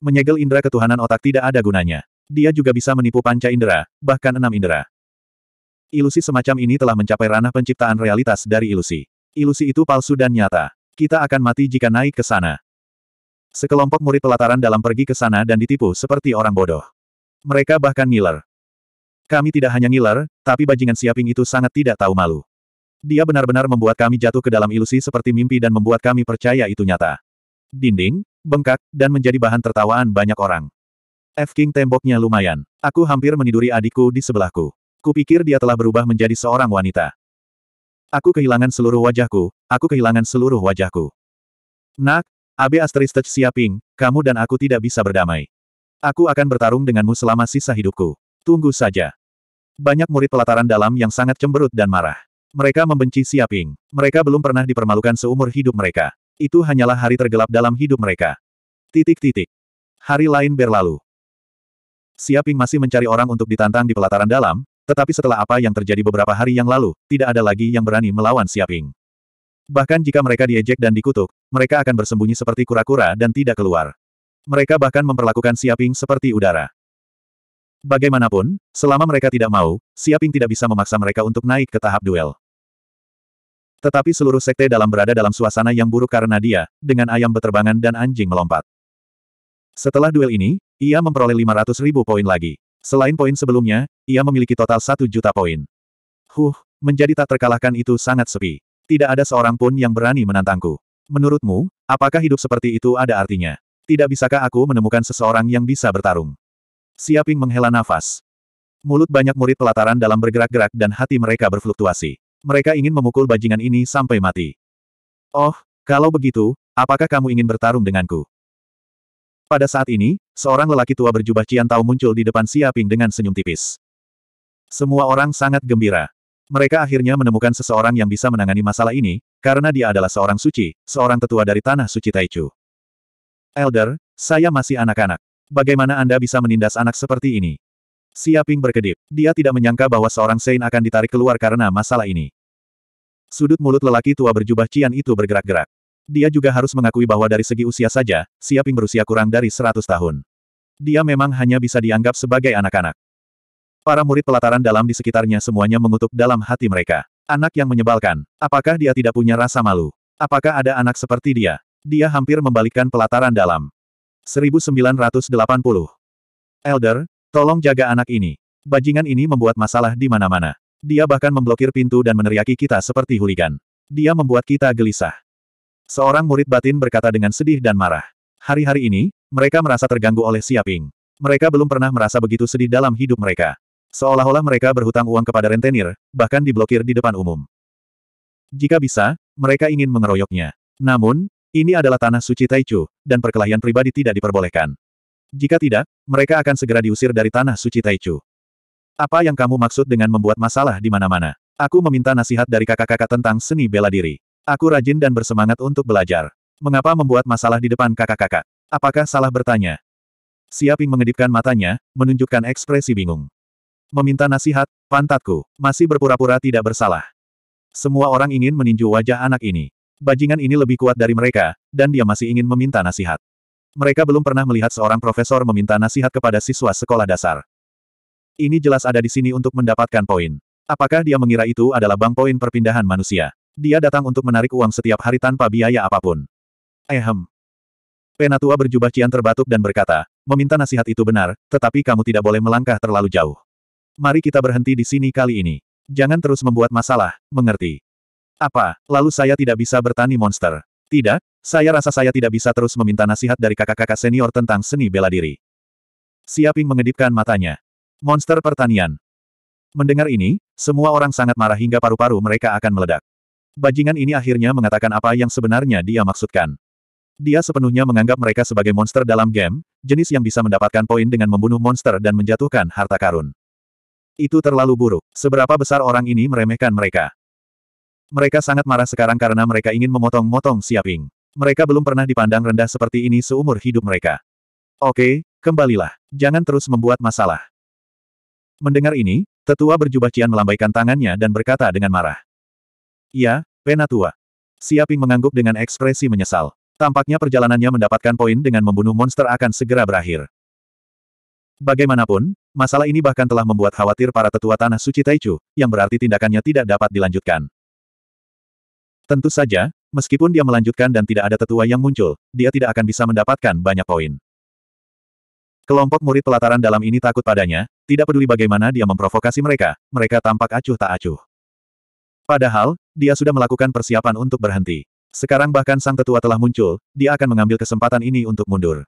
Menyegel indera ketuhanan otak tidak ada gunanya. Dia juga bisa menipu panca indera, bahkan enam indera. Ilusi semacam ini telah mencapai ranah penciptaan realitas dari ilusi. Ilusi itu palsu dan nyata. Kita akan mati jika naik ke sana. Sekelompok murid pelataran dalam pergi ke sana dan ditipu seperti orang bodoh. Mereka bahkan ngiler. Kami tidak hanya ngiler, tapi bajingan siaping itu sangat tidak tahu malu. Dia benar-benar membuat kami jatuh ke dalam ilusi seperti mimpi dan membuat kami percaya itu nyata. Dinding, bengkak, dan menjadi bahan tertawaan banyak orang. F. King temboknya lumayan. Aku hampir meniduri adikku di sebelahku. Kupikir dia telah berubah menjadi seorang wanita. Aku kehilangan seluruh wajahku, aku kehilangan seluruh wajahku. Nak, Abe Asteristech Siaping, kamu dan aku tidak bisa berdamai. Aku akan bertarung denganmu selama sisa hidupku. Tunggu saja. Banyak murid pelataran dalam yang sangat cemberut dan marah. Mereka membenci Siaping. Mereka belum pernah dipermalukan seumur hidup mereka. Itu hanyalah hari tergelap dalam hidup mereka. Titik-titik. Hari lain berlalu. Siaping masih mencari orang untuk ditantang di pelataran dalam, tetapi setelah apa yang terjadi beberapa hari yang lalu, tidak ada lagi yang berani melawan Siaping. Bahkan jika mereka diejek dan dikutuk, mereka akan bersembunyi seperti kura-kura dan tidak keluar. Mereka bahkan memperlakukan Siaping seperti udara. Bagaimanapun, selama mereka tidak mau, Siaping tidak bisa memaksa mereka untuk naik ke tahap duel. Tetapi seluruh sekte dalam berada dalam suasana yang buruk karena dia, dengan ayam beterbangan dan anjing melompat. Setelah duel ini, ia memperoleh 500 ribu poin lagi. Selain poin sebelumnya, ia memiliki total 1 juta poin. Huh, menjadi tak terkalahkan itu sangat sepi. Tidak ada seorang pun yang berani menantangku. Menurutmu, apakah hidup seperti itu ada artinya? Tidak bisakah aku menemukan seseorang yang bisa bertarung? Siaping menghela nafas. Mulut banyak murid pelataran dalam bergerak-gerak dan hati mereka berfluktuasi. Mereka ingin memukul bajingan ini sampai mati. Oh, kalau begitu, apakah kamu ingin bertarung denganku? Pada saat ini, seorang lelaki tua berjubah Cian tahu muncul di depan Siaping dengan senyum tipis. Semua orang sangat gembira. Mereka akhirnya menemukan seseorang yang bisa menangani masalah ini, karena dia adalah seorang suci, seorang tetua dari tanah suci Taichu. Elder, saya masih anak-anak. Bagaimana Anda bisa menindas anak seperti ini? Siaping berkedip. Dia tidak menyangka bahwa seorang Sein akan ditarik keluar karena masalah ini. Sudut mulut lelaki tua berjubah Cian itu bergerak-gerak. Dia juga harus mengakui bahwa dari segi usia saja, Siaping berusia kurang dari 100 tahun. Dia memang hanya bisa dianggap sebagai anak-anak. Para murid pelataran dalam di sekitarnya semuanya mengutuk dalam hati mereka. Anak yang menyebalkan. Apakah dia tidak punya rasa malu? Apakah ada anak seperti dia? Dia hampir membalikkan pelataran dalam. 1980. Elder, tolong jaga anak ini. Bajingan ini membuat masalah di mana-mana. Dia bahkan memblokir pintu dan meneriaki kita seperti huligan. Dia membuat kita gelisah. Seorang murid batin berkata dengan sedih dan marah. Hari-hari ini, mereka merasa terganggu oleh Siaping. Mereka belum pernah merasa begitu sedih dalam hidup mereka. Seolah-olah mereka berhutang uang kepada rentenir, bahkan diblokir di depan umum. Jika bisa, mereka ingin mengeroyoknya. Namun, ini adalah tanah suci Taichu, dan perkelahian pribadi tidak diperbolehkan. Jika tidak, mereka akan segera diusir dari tanah suci Taichu. Apa yang kamu maksud dengan membuat masalah di mana-mana? Aku meminta nasihat dari kakak-kakak tentang seni bela diri. Aku rajin dan bersemangat untuk belajar. Mengapa membuat masalah di depan kakak-kakak? Apakah salah bertanya? Siaping mengedipkan matanya, menunjukkan ekspresi bingung meminta nasihat, pantatku, masih berpura-pura tidak bersalah. Semua orang ingin meninju wajah anak ini. Bajingan ini lebih kuat dari mereka, dan dia masih ingin meminta nasihat. Mereka belum pernah melihat seorang profesor meminta nasihat kepada siswa sekolah dasar. Ini jelas ada di sini untuk mendapatkan poin. Apakah dia mengira itu adalah bank poin perpindahan manusia? Dia datang untuk menarik uang setiap hari tanpa biaya apapun. Ehem, Penatua berjubah cian terbatuk dan berkata, meminta nasihat itu benar, tetapi kamu tidak boleh melangkah terlalu jauh. Mari kita berhenti di sini kali ini. Jangan terus membuat masalah, mengerti? Apa, lalu saya tidak bisa bertani monster? Tidak, saya rasa saya tidak bisa terus meminta nasihat dari kakak-kakak senior tentang seni bela diri. Siaping mengedipkan matanya. Monster pertanian. Mendengar ini, semua orang sangat marah hingga paru-paru mereka akan meledak. Bajingan ini akhirnya mengatakan apa yang sebenarnya dia maksudkan. Dia sepenuhnya menganggap mereka sebagai monster dalam game, jenis yang bisa mendapatkan poin dengan membunuh monster dan menjatuhkan harta karun. Itu terlalu buruk. Seberapa besar orang ini meremehkan mereka. Mereka sangat marah sekarang karena mereka ingin memotong-motong Siaping. Mereka belum pernah dipandang rendah seperti ini seumur hidup mereka. Oke, kembalilah. Jangan terus membuat masalah. Mendengar ini, tetua berjubah Cian melambaikan tangannya dan berkata dengan marah. Ya, Penatua. Siaping mengangguk dengan ekspresi menyesal. Tampaknya perjalanannya mendapatkan poin dengan membunuh monster akan segera berakhir. Bagaimanapun, masalah ini bahkan telah membuat khawatir para tetua tanah suci Taichu, yang berarti tindakannya tidak dapat dilanjutkan. Tentu saja, meskipun dia melanjutkan dan tidak ada tetua yang muncul, dia tidak akan bisa mendapatkan banyak poin. Kelompok murid pelataran dalam ini takut padanya, tidak peduli bagaimana dia memprovokasi mereka, mereka tampak acuh tak acuh. Padahal, dia sudah melakukan persiapan untuk berhenti. Sekarang bahkan sang tetua telah muncul, dia akan mengambil kesempatan ini untuk mundur.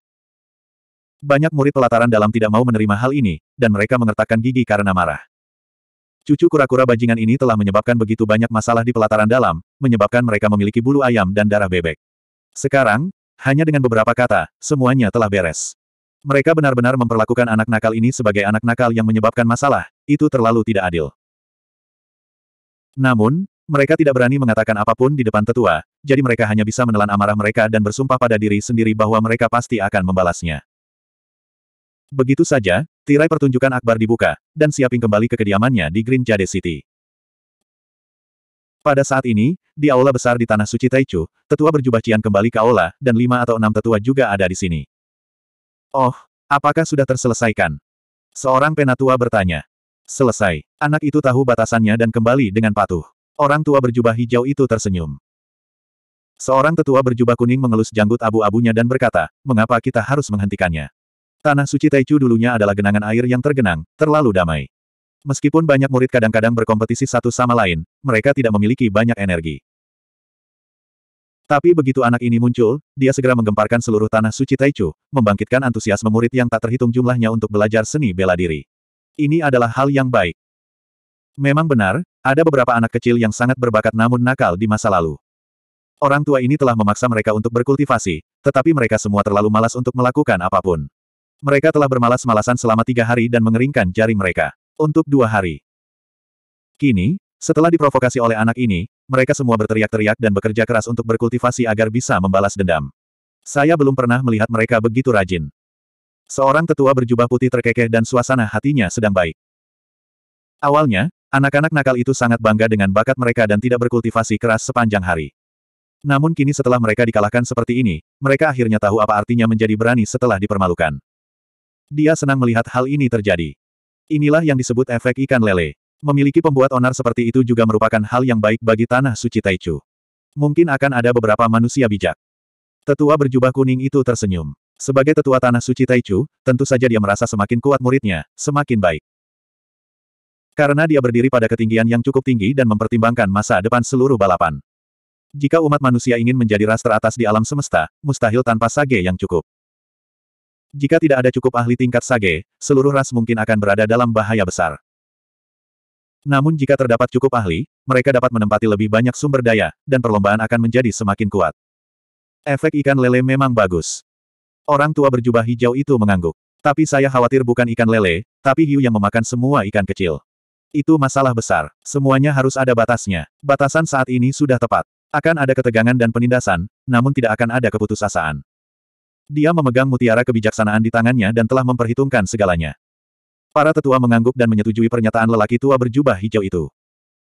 Banyak murid pelataran dalam tidak mau menerima hal ini, dan mereka mengertakkan gigi karena marah. Cucu kura-kura bajingan ini telah menyebabkan begitu banyak masalah di pelataran dalam, menyebabkan mereka memiliki bulu ayam dan darah bebek. Sekarang, hanya dengan beberapa kata, semuanya telah beres. Mereka benar-benar memperlakukan anak nakal ini sebagai anak nakal yang menyebabkan masalah, itu terlalu tidak adil. Namun, mereka tidak berani mengatakan apapun di depan tetua, jadi mereka hanya bisa menelan amarah mereka dan bersumpah pada diri sendiri bahwa mereka pasti akan membalasnya. Begitu saja, tirai pertunjukan akbar dibuka, dan Siaping kembali ke kediamannya di Green Jade City. Pada saat ini, di aula besar di Tanah Suci Taichu, tetua berjubah Cian kembali ke aula, dan lima atau enam tetua juga ada di sini. Oh, apakah sudah terselesaikan? Seorang penatua bertanya. Selesai. Anak itu tahu batasannya dan kembali dengan patuh. Orang tua berjubah hijau itu tersenyum. Seorang tetua berjubah kuning mengelus janggut abu-abunya dan berkata, mengapa kita harus menghentikannya? Tanah suci Taichu dulunya adalah genangan air yang tergenang, terlalu damai. Meskipun banyak murid kadang-kadang berkompetisi satu sama lain, mereka tidak memiliki banyak energi. Tapi begitu anak ini muncul, dia segera menggemparkan seluruh tanah suci Taichu, membangkitkan antusiasme murid yang tak terhitung jumlahnya untuk belajar seni bela diri. Ini adalah hal yang baik. Memang benar, ada beberapa anak kecil yang sangat berbakat namun nakal di masa lalu. Orang tua ini telah memaksa mereka untuk berkultivasi, tetapi mereka semua terlalu malas untuk melakukan apapun. Mereka telah bermalas-malasan selama tiga hari dan mengeringkan jari mereka. Untuk dua hari. Kini, setelah diprovokasi oleh anak ini, mereka semua berteriak-teriak dan bekerja keras untuk berkultivasi agar bisa membalas dendam. Saya belum pernah melihat mereka begitu rajin. Seorang tetua berjubah putih terkekeh dan suasana hatinya sedang baik. Awalnya, anak-anak nakal itu sangat bangga dengan bakat mereka dan tidak berkultivasi keras sepanjang hari. Namun kini setelah mereka dikalahkan seperti ini, mereka akhirnya tahu apa artinya menjadi berani setelah dipermalukan. Dia senang melihat hal ini terjadi. Inilah yang disebut efek ikan lele. Memiliki pembuat onar seperti itu juga merupakan hal yang baik bagi tanah suci Taichu. Mungkin akan ada beberapa manusia bijak. Tetua berjubah kuning itu tersenyum. Sebagai tetua tanah suci Taichu, tentu saja dia merasa semakin kuat muridnya, semakin baik. Karena dia berdiri pada ketinggian yang cukup tinggi dan mempertimbangkan masa depan seluruh balapan. Jika umat manusia ingin menjadi ras teratas di alam semesta, mustahil tanpa sage yang cukup. Jika tidak ada cukup ahli tingkat sage, seluruh ras mungkin akan berada dalam bahaya besar. Namun jika terdapat cukup ahli, mereka dapat menempati lebih banyak sumber daya, dan perlombaan akan menjadi semakin kuat. Efek ikan lele memang bagus. Orang tua berjubah hijau itu mengangguk. Tapi saya khawatir bukan ikan lele, tapi hiu yang memakan semua ikan kecil. Itu masalah besar. Semuanya harus ada batasnya. Batasan saat ini sudah tepat. Akan ada ketegangan dan penindasan, namun tidak akan ada keputusasaan. Dia memegang mutiara kebijaksanaan di tangannya dan telah memperhitungkan segalanya. Para tetua mengangguk dan menyetujui pernyataan lelaki tua berjubah hijau itu.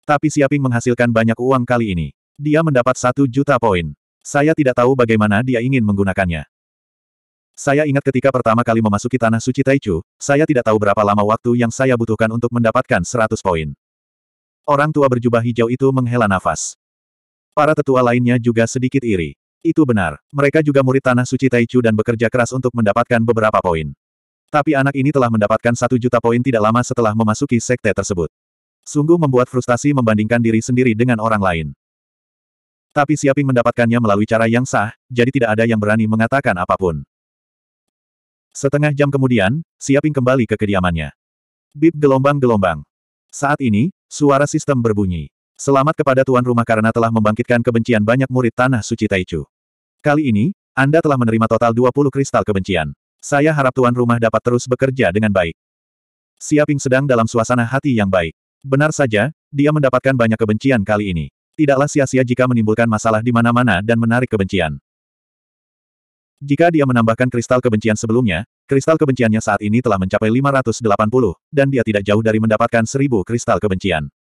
Tapi Siaping menghasilkan banyak uang kali ini. Dia mendapat satu juta poin. Saya tidak tahu bagaimana dia ingin menggunakannya. Saya ingat ketika pertama kali memasuki tanah suci Taichu, saya tidak tahu berapa lama waktu yang saya butuhkan untuk mendapatkan 100 poin. Orang tua berjubah hijau itu menghela nafas. Para tetua lainnya juga sedikit iri. Itu benar. Mereka juga murid Tanah Suci Taichu dan bekerja keras untuk mendapatkan beberapa poin. Tapi anak ini telah mendapatkan satu juta poin tidak lama setelah memasuki sekte tersebut. Sungguh membuat frustasi membandingkan diri sendiri dengan orang lain. Tapi Siaping mendapatkannya melalui cara yang sah, jadi tidak ada yang berani mengatakan apapun. Setengah jam kemudian, Siaping kembali ke kediamannya. Bip gelombang-gelombang. Saat ini, suara sistem berbunyi. Selamat kepada tuan rumah karena telah membangkitkan kebencian banyak murid tanah suci Taichu. Kali ini, Anda telah menerima total 20 kristal kebencian. Saya harap tuan rumah dapat terus bekerja dengan baik. Siaping sedang dalam suasana hati yang baik. Benar saja, dia mendapatkan banyak kebencian kali ini. Tidaklah sia-sia jika menimbulkan masalah di mana-mana dan menarik kebencian. Jika dia menambahkan kristal kebencian sebelumnya, kristal kebenciannya saat ini telah mencapai 580, dan dia tidak jauh dari mendapatkan 1000 kristal kebencian.